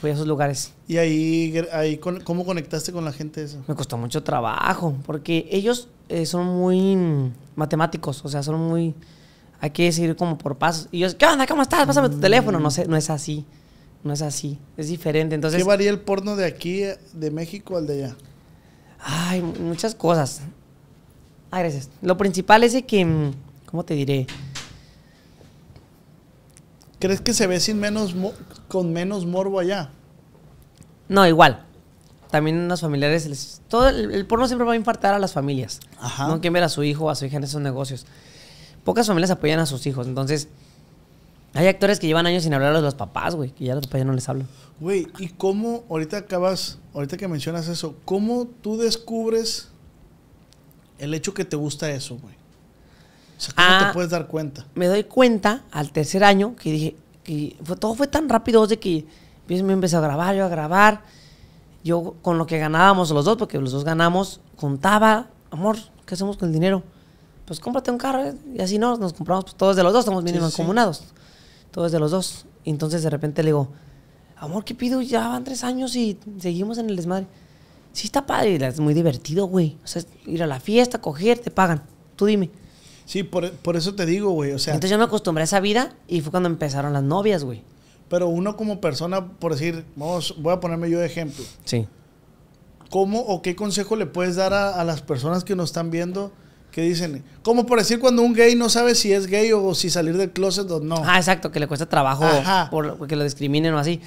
Fui a esos lugares. ¿Y ahí, cómo conectaste con la gente eso? Me costó mucho trabajo, porque ellos eh, son muy matemáticos, o sea, son muy... Hay que seguir como por pasos. Y yo, ¿qué onda? ¿Cómo estás? Pásame tu teléfono. No, sé, no es así. No es así. Es diferente. Entonces, ¿Qué varía el porno de aquí, eh, de México al de allá? Ay, muchas cosas. Ay, gracias. Lo principal es que, mm, ¿cómo te diré? ¿Crees que se ve sin menos con menos morbo allá? No, igual. También los familiares, todo el, porno siempre va a infartar a las familias. Ajá. No quieren ver a su hijo, a su hija en esos negocios. Pocas familias apoyan a sus hijos, entonces hay actores que llevan años sin hablar a los papás, güey, que ya los papás ya no les hablan. Güey, ¿y cómo, ahorita acabas, ahorita que mencionas eso, cómo tú descubres el hecho que te gusta eso, güey? O sea, ¿cómo te ah, puedes dar cuenta? Me doy cuenta al tercer año que dije, que todo fue tan rápido de que pues, me empecé a grabar, yo a grabar. Yo con lo que ganábamos los dos, porque los dos ganamos, contaba, amor, ¿qué hacemos con el dinero? Pues cómprate un carro, ¿eh? y así no, nos compramos pues, todos de los dos, estamos bien sí, de los dos. entonces de repente le digo, amor, ¿qué pido? Ya van tres años y seguimos en el desmadre. Sí, está padre, es muy divertido, güey. O sea, ir a la fiesta, coger, te pagan. Tú dime. Sí, por, eso te digo, güey. O sea. Entonces yo me acostumbré a esa vida y fue cuando empezaron las novias, güey. Pero uno como persona, por decir, vamos, voy a ponerme yo de ejemplo. Sí. ¿Cómo o qué consejo le puedes dar a, a las personas que nos están viendo? que dicen, como por decir cuando un gay no sabe si es gay o si salir del closet o no. Ah, exacto, que le cuesta trabajo por, que lo discriminen o así.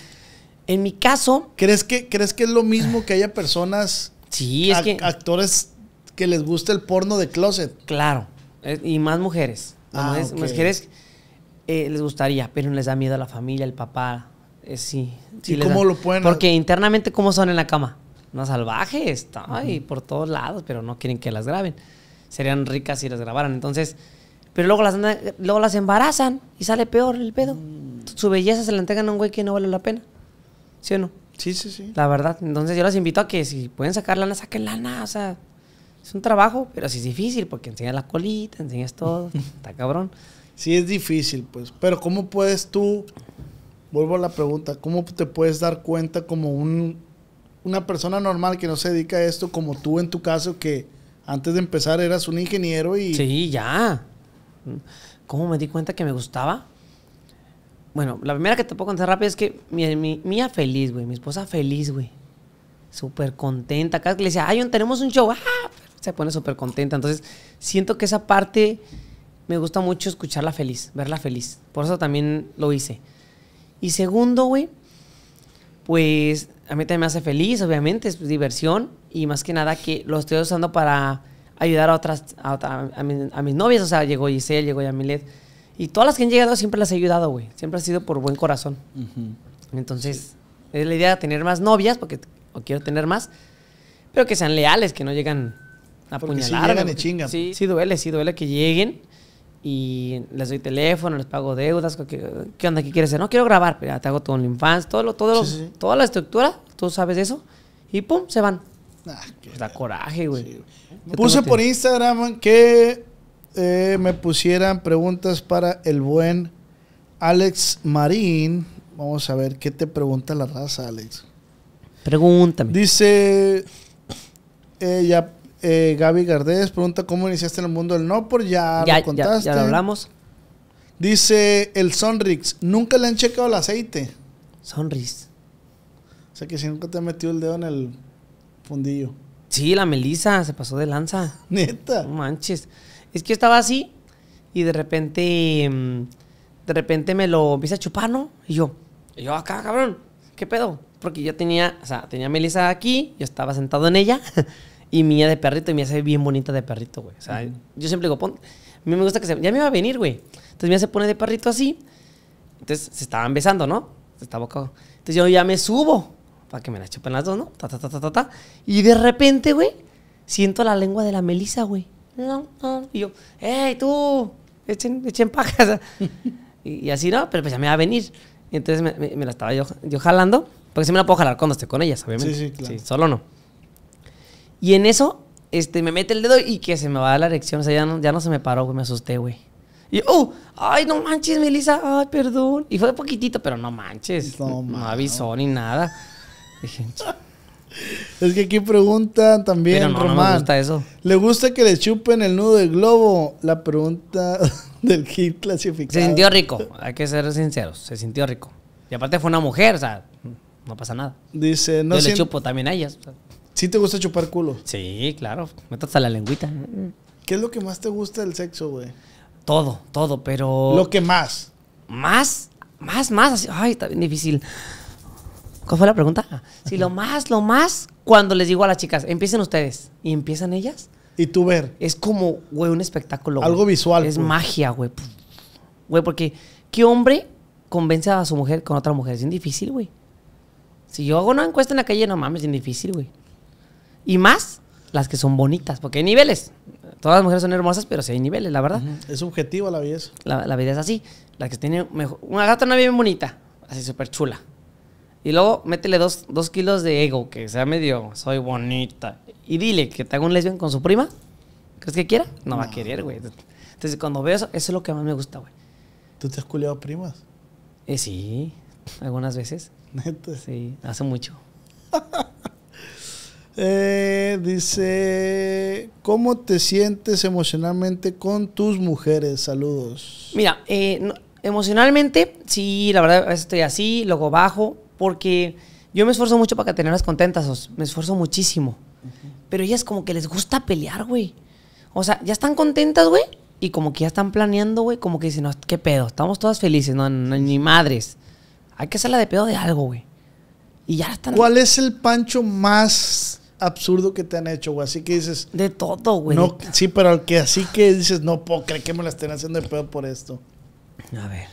En mi caso... ¿Crees que, ¿crees que es lo mismo que haya personas, sí, actores que les gusta el porno de closet? Claro, y más mujeres. Ah, mujeres, eh, les gustaría, pero les da miedo a la familia, el papá. Eh, sí, sí. ¿Y cómo lo pueden? Porque internamente, ¿cómo son en la cama? no salvajes, está ahí por todos lados, pero no quieren que las graben serían ricas si las grabaran. Entonces, pero luego las, luego las embarazan y sale peor el pedo. Mm. Su belleza se la entregan a un güey que no vale la pena. ¿Sí o no? Sí, sí, sí. La verdad. Entonces yo las invito a que si pueden sacar lana, saquen lana. O sea, es un trabajo, pero sí es difícil porque enseñas la colita, enseñas todo. está cabrón. Sí, es difícil, pues. Pero ¿cómo puedes tú, vuelvo a la pregunta, ¿cómo te puedes dar cuenta como un, una persona normal que no se dedica a esto, como tú en tu caso, que antes de empezar eras un ingeniero y... Sí, ya. ¿Cómo me di cuenta que me gustaba? Bueno, la primera que te puedo contar rápido es que mi, mía feliz, güey, mi esposa feliz, güey. Súper contenta. Cada que le decía, ay, tenemos un show. ¡ah! Se pone súper contenta. Entonces, siento que esa parte me gusta mucho escucharla feliz, verla feliz. Por eso también lo hice. Y segundo, güey, pues a mí también me hace feliz, obviamente, es diversión y más que nada que lo estoy usando para ayudar a otras, a, mis, novias, o sea, llegó Giselle, llegó Yamilet y todas las que han llegado siempre las he ayudado, güey, siempre ha sido por buen corazón. Entonces, es la idea de tener más novias, porque quiero tener más, pero que sean leales, que no llegan a porque puñalar. Sí, sí duele, sí duele que lleguen y les doy teléfono, les pago deudas, ¿qué, onda? ¿Qué quieres hacer? No, quiero grabar, pero te hago todo infancia todo lo, todo toda la estructura, tú sabes eso, y pum, se van. Ah, qué da coraje, güey. Puse por Instagram que eh, me pusieran preguntas para el buen Alex Marín. Vamos a ver qué te pregunta la raza, Alex. Pregúntame. Dice, Ella eh, eh, Gaby Gardés pregunta cómo iniciaste en el mundo del no por pues ya, lo contaste. Ya, lo hablamos. Dice el Sonrix, nunca le han checado el aceite. Sonrix. O sea que si nunca te ha metido el dedo en el fundillo. Sí, la Melisa se pasó de lanza. Neta. No manches. Es que yo estaba así y de repente, em, de repente me lo empieza a chupar, ¿no? Y yo, yo acá, cabrón, ¿qué pedo? Porque yo tenía, o sea, tenía Melisa aquí, yo estaba sentado en ella. Y mía de perrito, y mía se bien bonita de perrito, güey. O sea, yo siempre digo, pon, a mí me gusta que se... Ya me va a venir, güey. Entonces mía se pone de perrito así. Entonces se estaban besando, ¿no? Se boca. Entonces yo ya me subo para que me la chupen las dos, ¿no? Y de repente, güey, siento la lengua de la Melissa, güey. Y yo, ¡hey, tú! Echen, echen pajas. y, y, así, ¿no? Pero pues ya me va a venir. Y entonces me, la estaba yo, jalando. Porque si me la puedo jalar cuando esté con ellas, obviamente. Sí, sí, claro. solo no. Y en eso, este, me mete el dedo y que se me va la erección. O sea, ya no, se me paró, güey, me asusté, güey. Y, oh, ay, no manches, Melissa, ay, perdón. Y fue de poquitito, pero no manches. No, avisó ni nada. es que aquí preguntan también, eso. ¿Le gusta que le chupen el nudo del globo? La pregunta del hit clasificado. Se sintió rico, hay que ser sinceros, se sintió rico. Y aparte fue una mujer, o sea, no pasa nada. Dice, no Yo le chupo también a ellas. ¿Sí te gusta chupar culo? Sí, claro. Métate a la lengüita. ¿Qué es lo que más te gusta del sexo, güey? Todo, todo, pero. Lo que más. ¿Más? Más, más. Ay, está bien difícil. ¿Cuál fue la pregunta? Si sí, lo más, lo más, cuando les digo a las chicas, empiecen ustedes y empiezan ellas. Y tú ver. Es como, güey, un espectáculo. Algo visual. Es pues. magia, güey. Güey, porque ¿qué hombre convence a su mujer con otra mujer? Es bien difícil, güey. Si yo hago una encuesta en la calle, no mames, es bien difícil, güey. Y más las que son bonitas, porque hay niveles. Todas las mujeres son hermosas, pero sí hay niveles, la verdad. Es subjetiva la belleza. La, vida es así. La que tienen mejor. Una gata no bien bonita, así súper chula. Y luego métele dos, dos, kilos de ego, que sea medio, soy bonita. Y dile que te haga un lesbian con su prima. ¿Crees que quiera? No, va a querer, güey. Entonces, cuando veo eso, eso es lo que más me gusta, güey. ¿Tú te has culiado primas? Eh, sí, algunas veces. ¿Neta? Sí, hace mucho. Eh, dice, ¿cómo te sientes emocionalmente con tus mujeres? Saludos. Mira, eh, emocionalmente, sí, la verdad, estoy así, luego bajo, porque yo me esfuerzo mucho para que tenerlas contentas, me esfuerzo muchísimo. Pero ellas como que les gusta pelear, güey. O sea, ya están contentas, güey, y como que ya están planeando, güey, como que dicen, no, qué pedo, estamos todas felices, no, ni madres. Hay que hacerla de pedo de algo, güey. Y ya están. ¿Cuál es el pancho más absurdo que te han hecho, güey. Así que dices. De todo, güey. sí, pero que así que dices, no puedo creer que me la estén haciendo de pedo por esto. A ver.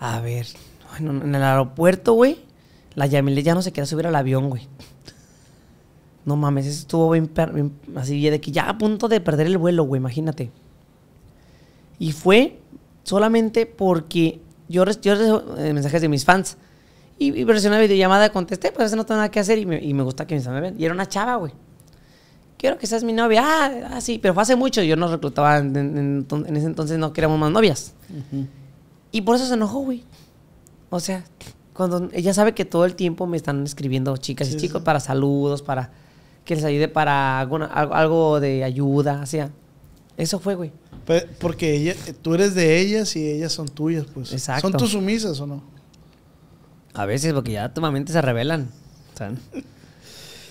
A ver. en el aeropuerto, güey. La Yamile ya no se quería subir al avión, güey. No mames, eso estuvo bien, así de que ya a punto de perder el vuelo, güey, imagínate. Y fue solamente porque yo recibí eh, mensajes de mis fans y, y presioné una videollamada, contesté, pues no tengo nada que hacer y me, gusta que mis me ven. Y era una chava, güey. Quiero que seas mi novia. Ah, ah sí, pero fue hace mucho. Yo no reclutaba, en, ese entonces no queríamos más novias. Y por eso se enojó, güey. O sea, cuando ella sabe que todo el tiempo me están escribiendo chicas y chicos para saludos, para que les ayude para algo, de ayuda, o sea. Eso fue, güey. Porque ella, tú eres de ellas y ellas son tuyas, pues. Exacto. ¿Son tus sumisas o no? A veces, porque ya tu mente se revelan.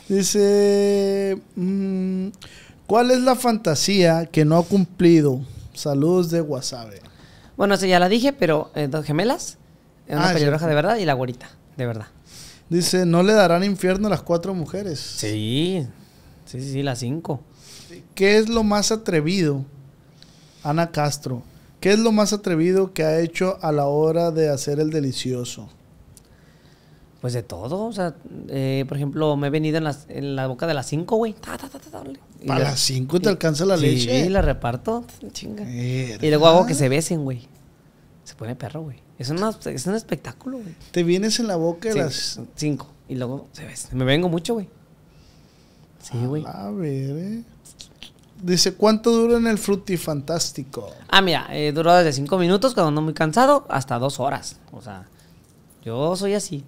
Dice, mm, ¿cuál es la fantasía que no ha cumplido? Saludos de Wasabe. Bueno, eso ya la dije, pero eh, dos gemelas, una ah, pelirroja de verdad y la güerita, de verdad. Dice, ¿no le darán infierno a las cuatro mujeres? Sí, sí, sí, sí las cinco. ¿Qué es lo más atrevido, Ana Castro? ¿Qué es lo más atrevido que ha hecho a la hora de hacer el delicioso? Pues de todo, o sea, eh, por ejemplo, me he venido en, las, la boca de las 5, güey. Para las 5 te alcanza la leche. Sí, la reparto, chinga. Y luego hago que se besen, güey. Se pone perro, güey. Es, un espectáculo, güey. Te vienes en la boca de las 5 y luego se besan. Me vengo mucho, güey. Sí, güey. A ver, ¿eh? Dice, ¿cuánto dura en el fantástico Ah, mira, eh, dura desde 5 minutos cuando ando muy cansado hasta 2 horas. O sea, yo soy así.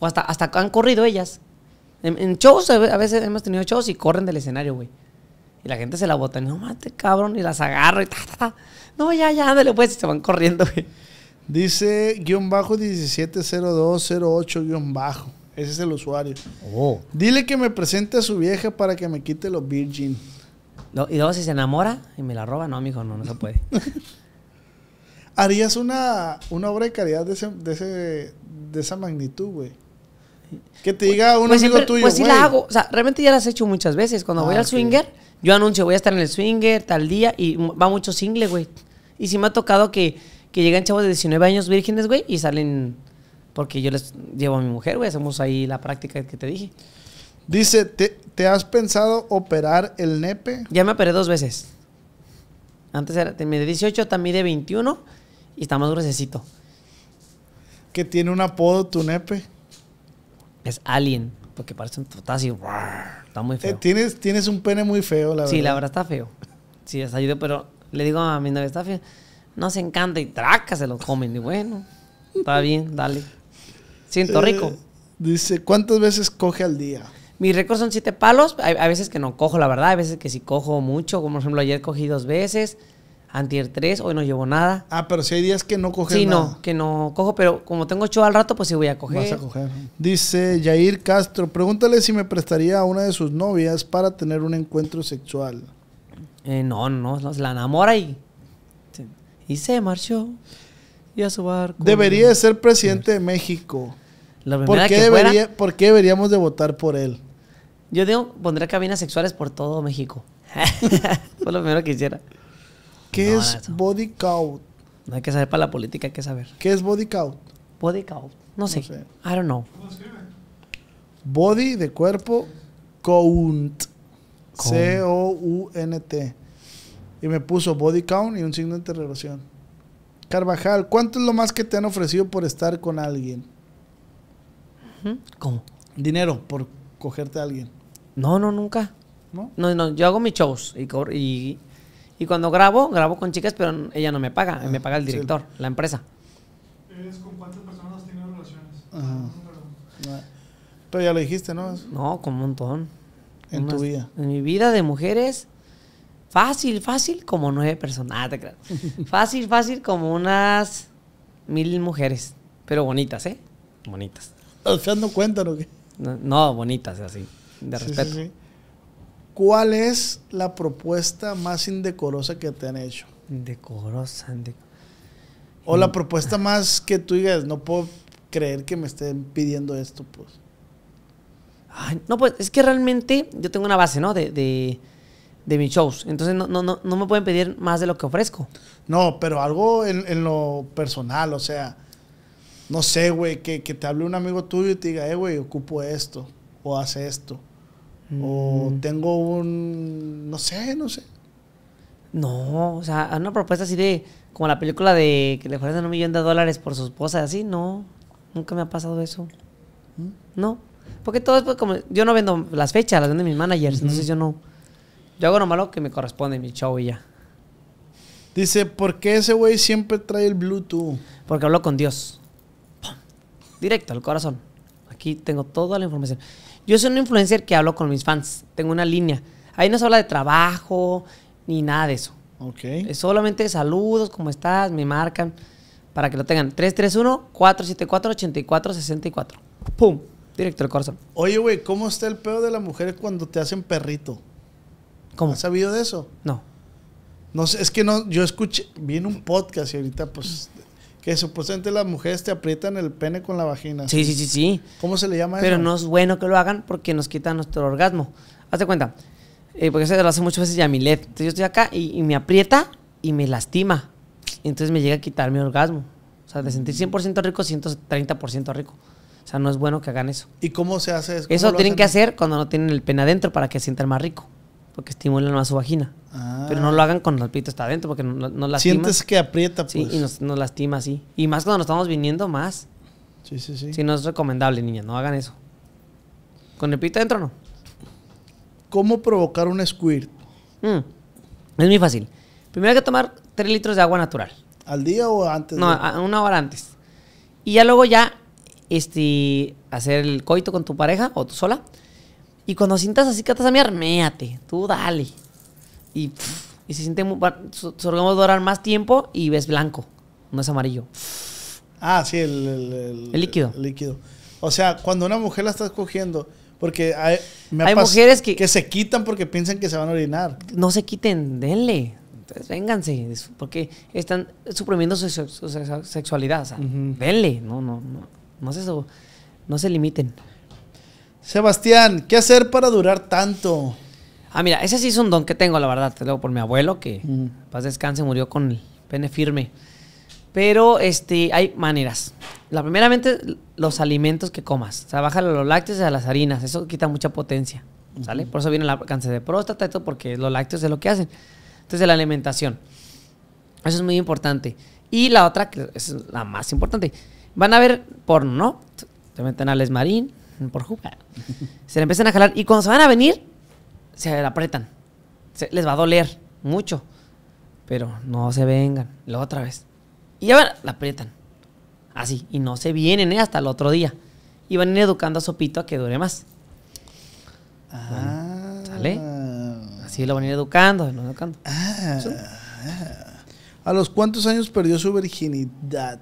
O hasta, hasta han corrido ellas. En, shows, a veces hemos tenido shows y corren del escenario, güey. Y la gente se la bota, no mate, cabrón, y las agarro y ta, ta, No, ya, ya, ándale, pues, y se van corriendo, güey. Dice guión bajo 170208 guión bajo. Ese es el usuario. Oh. Dile que me presente a su vieja para que me quite los virgin. y luego si se enamora y me la roba, no, mijo, no, no se puede. ¿Harías una, una obra de caridad de, de, ese, de esa magnitud, güey? Que te diga un pues amigo tuyo. Pues sí la hago. O sea, realmente ya las he hecho muchas veces. Cuando ah, voy al swinger, yo anuncio, voy a estar en el swinger tal día y va mucho single, güey. Y sí me ha tocado que, que llegan chavos de 19 años vírgenes, güey, y salen. Porque yo les llevo a mi mujer, güey. Hacemos ahí la práctica que te dije. Dice, ¿te, has pensado operar el nepe? Ya me operé dos veces. Antes era, de 18, También de 21 y está más gruesecito. ¿Que tiene un apodo tu nepe? Es alien, porque parece un potasio Está muy eh, feo. Tienes, tienes un pene muy feo, la verdad. Sí, la verdad está feo. Sí, está ayudo, pero le digo a mi novia, está feo. No se encanta y traca, se lo comen. Y bueno, está bien, dale. Siento eh, rico. dice, ¿cuántas veces coge al día? Mi récord son siete palos. Hay, veces que no cojo, la verdad. Hay veces que sí cojo mucho. Como por ejemplo, ayer cogí dos veces antier 3, hoy no llevo nada. Ah, pero si hay días que no coges nada. Sí, no, que no cojo, pero como tengo show al rato, pues sí voy a coger. Vas a coger. Dice Jair Castro, pregúntale si me prestaría a una de sus novias para tener un encuentro sexual. Eh, no, no, no, la enamora y, y se marchó. Y a su barco. Debería ser presidente de México. ¿Por, qué debería, ¿Por qué deberíamos de votar por él? Yo digo, pondría cabinas sexuales por todo México. Fue lo primero que hiciera. ¿Qué es body count? No hay que saber para la política, hay que saber. ¿Qué es body count? Body count. No sé. I don't know. Body de cuerpo, count. C-O-U-N-T. Y me puso body count y un signo de interrogación. Carvajal, ¿cuánto es lo más que te han ofrecido por estar con alguien? ¿Cómo? Dinero por cogerte a alguien. No, no, nunca. ¿No? No, no yo hago mis shows y, y y cuando grabo, grabo con chicas, pero ella no me paga, ah, me paga el director, la empresa. ¿Eres ¿Con cuántas personas tienes relaciones? Ajá. Tú ya lo dijiste, ¿no? No, con un montón. ¿En tu vida? En mi vida de mujeres, fácil, fácil, como nueve personas. Ah, te fácil, fácil, como unas mil mujeres, pero bonitas, ¿eh? Bonitas. dando cuenta o No, no, bonitas, así, de respeto. ¿Cuál es la propuesta más indecorosa que te han hecho? Indecorosa, O la mm. propuesta más que tú digas, no puedo creer que me estén pidiendo esto, pues. no, pues es que realmente yo tengo una base, ¿no? De, de, mis shows. Entonces no, no, no, me pueden pedir más de lo que ofrezco. No, pero algo en, lo personal, o sea, no sé, güey, que, que, te hable un amigo tuyo y te diga, eh, güey, ocupo esto o hace esto. O mm. tengo un, no sé, no sé. No, o sea, una propuesta así de, como la película de que le ofrecen un millón de dólares por su esposa, así, no, nunca me ha pasado eso. ¿Mm? No, porque todo es pues, como, yo no vendo las fechas, las venden mis managers, entonces yo no, yo hago lo malo que me corresponde, mi show y ya. Dice, ¿por qué ese güey siempre trae el Bluetooth? Porque hablo con Dios. ¡Pum! Directo al corazón. Aquí tengo toda la información. Yo soy un influencer que hablo con mis fans. Tengo una línea. Ahí no se habla de trabajo ni nada de eso. Ok. Es solamente saludos, ¿cómo estás? Me marcan para que lo tengan. 331-474-8464. ¡Pum! Director Corzo Oye, güey, ¿cómo está el pedo de las mujeres cuando te hacen perrito? ¿Cómo? ¿Has sabido de eso? No. No sé, es que no, yo escuché, vi un podcast y ahorita pues que supuestamente las mujeres te aprietan el pene con la vagina. Sí, sí, sí, sí. ¿Cómo se le llama eso? Pero no es bueno que lo hagan porque nos quita nuestro orgasmo. Hazte cuenta. Eh, porque se lo hace muchas veces Yamilet. Entonces yo estoy acá y, me aprieta y me lastima. entonces me llega a quitar mi orgasmo. O sea, de sentir 100% rico, 130% rico. O sea, no es bueno que hagan eso. ¿Y cómo se hace eso? Eso tienen que hacer cuando no tienen el pene adentro para que sientan más rico porque estimulan más su vagina. Pero no lo ah. hagan con el pito está adentro porque no no lastima. Sientes que aprieta, Sí, pues. y nos, lastima, así. Y más cuando nos estamos viniendo, más. Sí, sí, sí. Si no es recomendable, niña, no hagan eso. Con el pito adentro, no. ¿Cómo provocar un squirt? Mm. Es muy fácil. Primero hay que tomar 3 litros de agua natural. ¿Al día o antes? No, una hora antes. Y ya luego ya este, hacer el coito con tu pareja o tú sola y cuando sientas así que estás a mirar, méate, tú dale. Y, y se siente, muy, sus su más tiempo y ves blanco, no es amarillo. Ah, sí, el, el, líquido. O sea, cuando una mujer la está escogiendo porque hay, me hay mujeres que, se quitan porque piensan que se van a orinar. No se quiten, denle. Entonces, vénganse, porque están suprimiendo su, sexualidad. denle, no, no, no, no, se, no se limiten. Sebastián, ¿qué hacer para durar tanto? Ah, mira, ese sí es un don que tengo, la verdad. Te lo por mi abuelo, que paz descanse, murió con el pene firme. Pero este, hay maneras. La primeramente, los alimentos que comas. O sea, bájale los lácteos a las harinas. Eso quita mucha potencia. ¿Sale? Por eso viene el cáncer de próstata, y todo, porque los lácteos es lo que hacen. Entonces, la alimentación. Eso es muy importante. Y la otra, que es la más importante. Van a ver porno, ¿no? Te meten Marín, por jugar. Se le empiezan a jalar y cuando se van a venir, se apretan. Se, les va a doler mucho. Pero no se vengan. La otra vez. Y ya la aprietan. Así. Y no se vienen eh, hasta el otro día. Y van a ir educando a Sopito a que dure más. Ah. ¿Sale? Así lo van a ir educando. Ah. ¿A los cuántos años perdió su virginidad?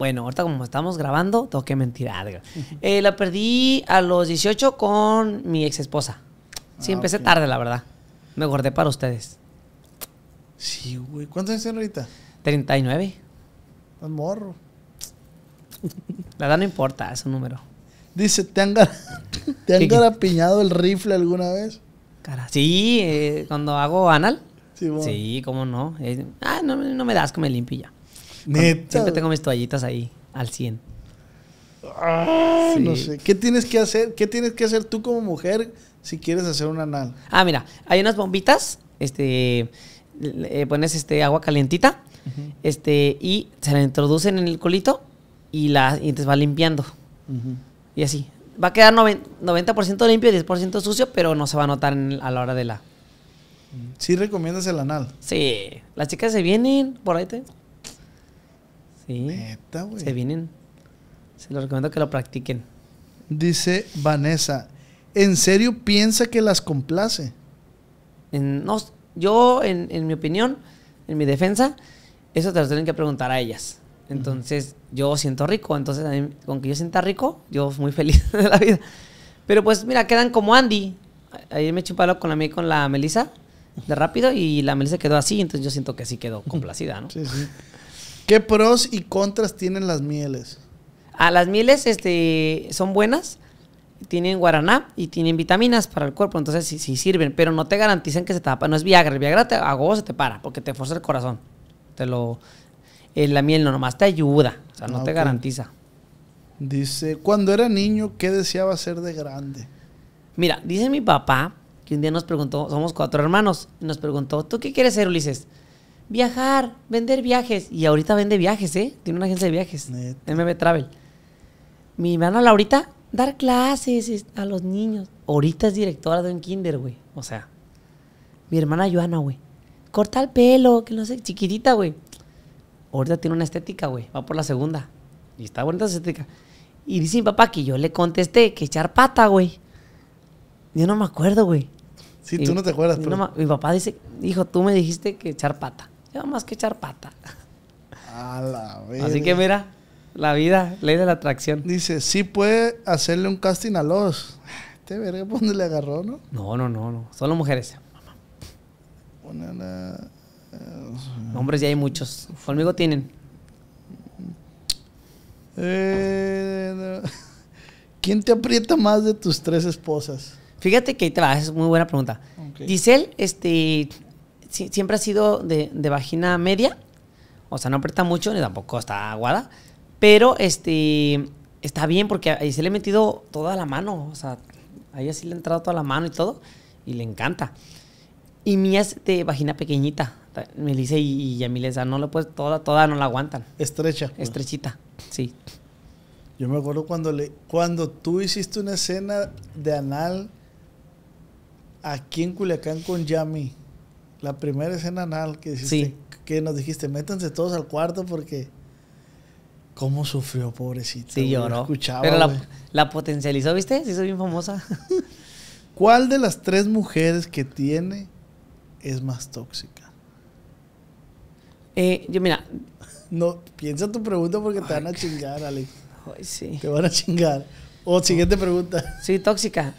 Bueno, ahorita como estamos grabando, toque que eh, la perdí a los 18 con mi ex esposa. Sí, ah, empecé tarde, la verdad. Me guardé para ustedes. Sí, güey. ¿Cuántos años ahorita? 39. Estás morro. La verdad no importa, es un número. Dice, ¿te han, garapiñado el rifle alguna vez? sí, eh, cuando hago anal. Sí, cómo no. Eh, ah, no, no me das que me limpie ya. Siempre tengo mis toallitas ahí, al 100. Ah, no sé. ¿Qué tienes que hacer? ¿Qué tienes que hacer tú como mujer si quieres hacer un anal? Ah, mira, hay unas bombitas, este, pones este agua calientita, este, y se la introducen en el colito y la te va limpiando. Y así. Va a quedar 90% limpio y 10% sucio, pero no se va a notar a la hora de la. ¿Sí recomiendas el anal? Sí. Las chicas se vienen por ahí. Se vienen. Se los recomiendo que lo practiquen. Dice Vanessa, ¿en serio piensa que las complace? no, yo, en, mi opinión, en mi defensa, eso te lo tienen que preguntar a ellas. Entonces, yo siento rico. Entonces, con que yo sienta rico, yo muy feliz de la vida. Pero pues, mira, quedan como Andy. Ayer me eché con la, con Melissa de rápido y la Melissa quedó así. Entonces, yo siento que sí quedó complacida, ¿no? sí, sí. ¿Qué pros y contras tienen las mieles? Ah, las mieles este, son buenas, tienen guaraná y tienen vitaminas para el cuerpo, entonces sí, sirven, pero no te garantizan que se tapa, no es Viagra, el Viagra te, a se te para porque te forza el corazón. Te lo eh, la miel no nomás te ayuda, o sea, no ah, te garantiza. Dice, cuando era niño, ¿qué deseaba ser de grande? Mira, dice mi papá que un día nos preguntó, somos cuatro hermanos, nos preguntó, ¿tú qué quieres ser, Ulises? viajar, vender viajes. Y ahorita vende viajes, ¿eh? Tiene una agencia de viajes, Travel. Mi hermana Laurita, dar clases a los niños. Ahorita es directora de un kinder, güey. O sea, mi hermana Joana, güey. Corta el pelo, que no sé, chiquitita, güey. Ahorita tiene una estética, güey. Va por la segunda. Y está bonita esa estética. Y dice mi papá que yo le contesté que echar pata, güey. Yo no me acuerdo, güey. Sí, tú no te acuerdas. mi papá dice, hijo, tú me dijiste que echar pata. Nada más que echar pata. A la vida. Así que mira, la vida, ley de la atracción. Dice, sí puede hacerle un casting a los. Te este veré dónde le agarró, ¿no? No, no, no, no. Solo mujeres. Eh, Hombres ya hay muchos. Conmigo tienen. Eh, ¿Quién te aprieta más de tus tres esposas? Fíjate que ahí te va, es muy buena pregunta. dice Giselle, este, siempre ha sido de, vagina media. O sea, no aprieta mucho ni tampoco está aguada. Pero este está bien porque ahí se le ha metido toda la mano. O sea, ahí así le ha entrado toda la mano y todo. Y le encanta. Y mía es de vagina pequeñita. me dice y dice, no lo puedes, toda, toda no la aguantan. Estrecha. Estrechita, sí. Yo me acuerdo cuando le, cuando tú hiciste una escena de anal aquí en Culiacán con Yami. La primera escena anal que nos dijiste, métanse todos al cuarto porque cómo sufrió, pobrecito. Sí, lloró Pero la, potencializó, ¿viste? Sí, soy bien famosa. ¿Cuál de las tres mujeres que tiene es más tóxica? Eh, yo, mira. No, piensa tu pregunta porque te van a chingar, Ale Ay, sí. Te van a chingar. O siguiente pregunta. Sí, tóxica.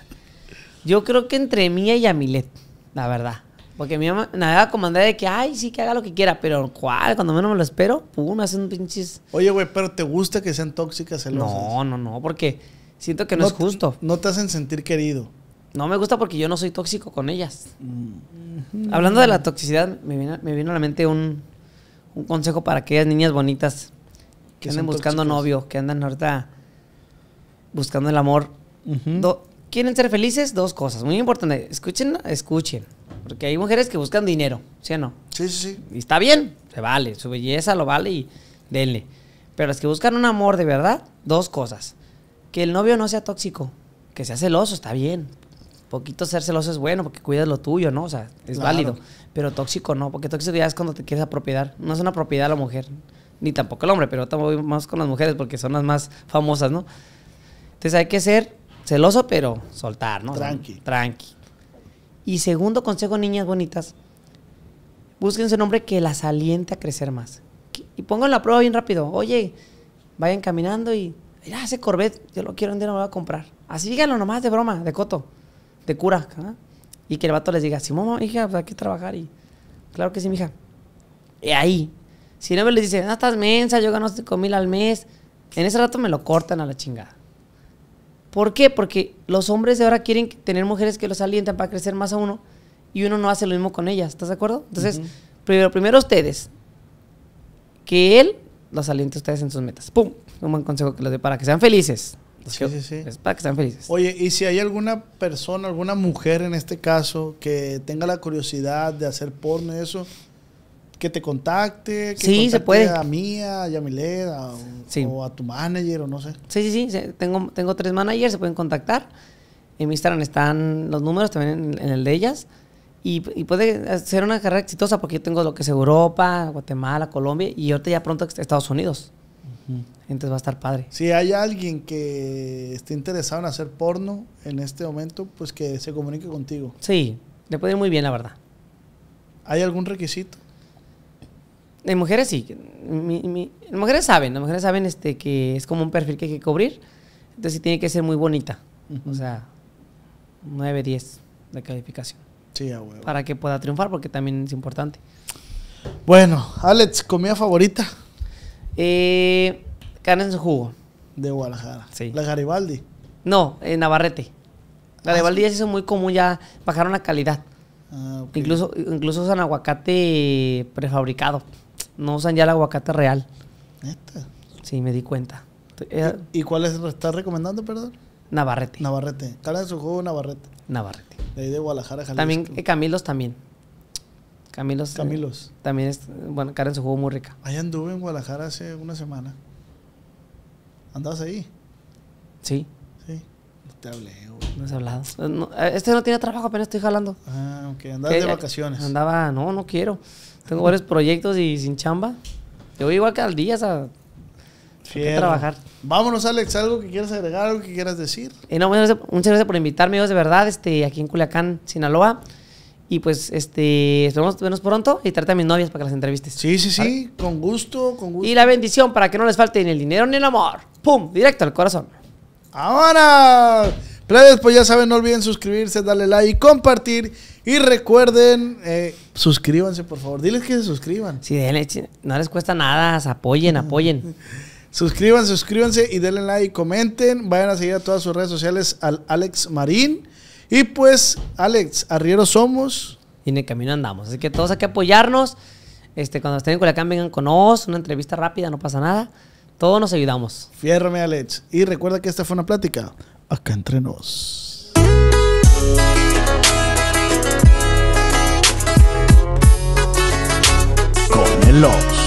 Yo creo que entre Mía y Amilet, la verdad. Porque mi mamá nada como de que, ay, sí, que haga lo que quiera, pero ¿cuál? Cuando menos me lo espero, pum, me hacen un pinches. Oye, güey, pero ¿te gusta que sean tóxicas celosas? No, no, no, porque siento que no, es justo. No te hacen sentir querido. No me gusta porque yo no soy tóxico con ellas. Mm. Hablando de la toxicidad, me vino, me a la mente un, consejo para aquellas niñas bonitas que andan buscando novio, que andan ahorita buscando el amor quieren ser felices, dos cosas. Muy importante. Escuchen, escuchen. Porque hay mujeres que buscan dinero, ¿sí o no? Sí, sí, sí. Y está bien, se vale. Su belleza lo vale y denle. Pero las que buscan un amor de verdad, dos cosas. Que el novio no sea tóxico, que sea celoso, está bien. Poquito ser celoso es bueno porque cuidas lo tuyo, ¿no? O sea, es válido. Pero tóxico no, porque tóxico ya es cuando te quieres apropiar. No es una propiedad la mujer, ni tampoco el hombre, pero estamos más con las mujeres porque son las más famosas, ¿no? Entonces hay que ser celoso, pero soltar, ¿no? Tranqui. tranqui. Y segundo consejo, niñas bonitas, búsquense un hombre que las aliente a crecer más. Y pongan la prueba bien rápido. Oye, vayan caminando y, mira, ese Corvette, yo lo quiero, un no lo voy a comprar. Así díganlo nomás de broma, de coto, de cura. ¿ah? Y que el vato les diga, sí, mamá, hija, pues hay que trabajar. Y claro que sí, mija. Y ahí, si no me les dicen, no estás mensa, yo gano 5 mil al mes, en ese rato me lo cortan a la chingada. ¿Por qué? Porque los hombres de ahora quieren tener mujeres que los alientan para crecer más a uno y uno no hace lo mismo con ellas, ¿estás de acuerdo? Entonces, primero, ustedes, que él los aliente a ustedes en sus metas. ¡Pum! Un buen consejo que les doy para que sean felices. Sí, sí, sí. para que sean felices. Oye, y si hay alguna persona, alguna mujer en este caso, que tenga la curiosidad de hacer porno y eso, que te contacte, que sí, contacte se puede. a Mía a o a tu manager, o no sé. Sí, sí, sí. Tengo, tengo tres managers, se pueden contactar. En mi Instagram están los números, también en, el de ellas. Y, puede ser una carrera exitosa porque yo tengo lo que es Europa, Guatemala, Colombia y ahorita ya pronto Estados Unidos. Entonces va a estar padre. Si hay alguien que esté interesado en hacer porno en este momento, pues que se comunique contigo. Sí, le puede ir muy bien, la verdad. ¿Hay algún requisito? En mujeres sí. Mi, las mujeres saben, las mujeres saben este, que es como un perfil que hay que cubrir. Entonces tiene que ser muy bonita. O sea, 9, 10 de calificación. Sí, a huevo. Para que pueda triunfar, porque también es importante. Bueno, Alex, ¿comida favorita? Eh, carne en su jugo. De Guadalajara. ¿La Garibaldi? No, en eh, Navarrete. La ah, Garibaldi ya se hizo muy común, ya bajaron la calidad. Ah, incluso, incluso usan aguacate prefabricado no usan ya el aguacate real. esta Sí, me di cuenta. Eh, ¿Y, cuál es, estás recomendando, perdón? Navarrete. Navarrete. de su juego Navarrete. Navarrete. De ahí de Guadalajara, Jalisco. También, eh, Camilos también. Camilos. Eh, Camilos. también es, bueno, cara de su juego, muy rica. Ahí anduve en Guadalajara hace una semana. ¿Andabas ahí? Sí. Sí. No te hablé, No has hablado. este no tiene trabajo, apenas estoy jalando. Ah, ok. Andabas de vacaciones. Andaba, no, no quiero. Tengo varios proyectos y sin chamba. Yo voy igual al día, a trabajar. Vámonos, Alex, algo que quieras agregar, algo que quieras decir. Eh, no, muchas gracias, por invitarme, Dios, de verdad, este, aquí en Culiacán, Sinaloa. Y pues, este, nos vernos pronto y trata a mis novias para que las entrevistes. Sí, sí, sí, con gusto, con gusto. Y la bendición para que no les falte ni el dinero ni el amor. ¡Pum! Directo al corazón. ¡Ahora! Pero pues ya saben, no olviden suscribirse, darle like y compartir. Y recuerden, eh, suscríbanse, por favor. Diles que se suscriban. Sí, denle, no les cuesta nada. Apoyen, apoyen. suscríbanse, suscríbanse y denle like, comenten. Vayan a seguir a todas sus redes sociales al Alex Marín. Y pues, Alex, Arriero somos. Y en el camino andamos. Así que todos hay que apoyarnos. Este, cuando estén en Culiacán, vengan con nosotros. Una entrevista rápida, no pasa nada. Todos nos ayudamos. Fiérrame, Alex. Y recuerda que esta fue una plática acá entre nos. Los.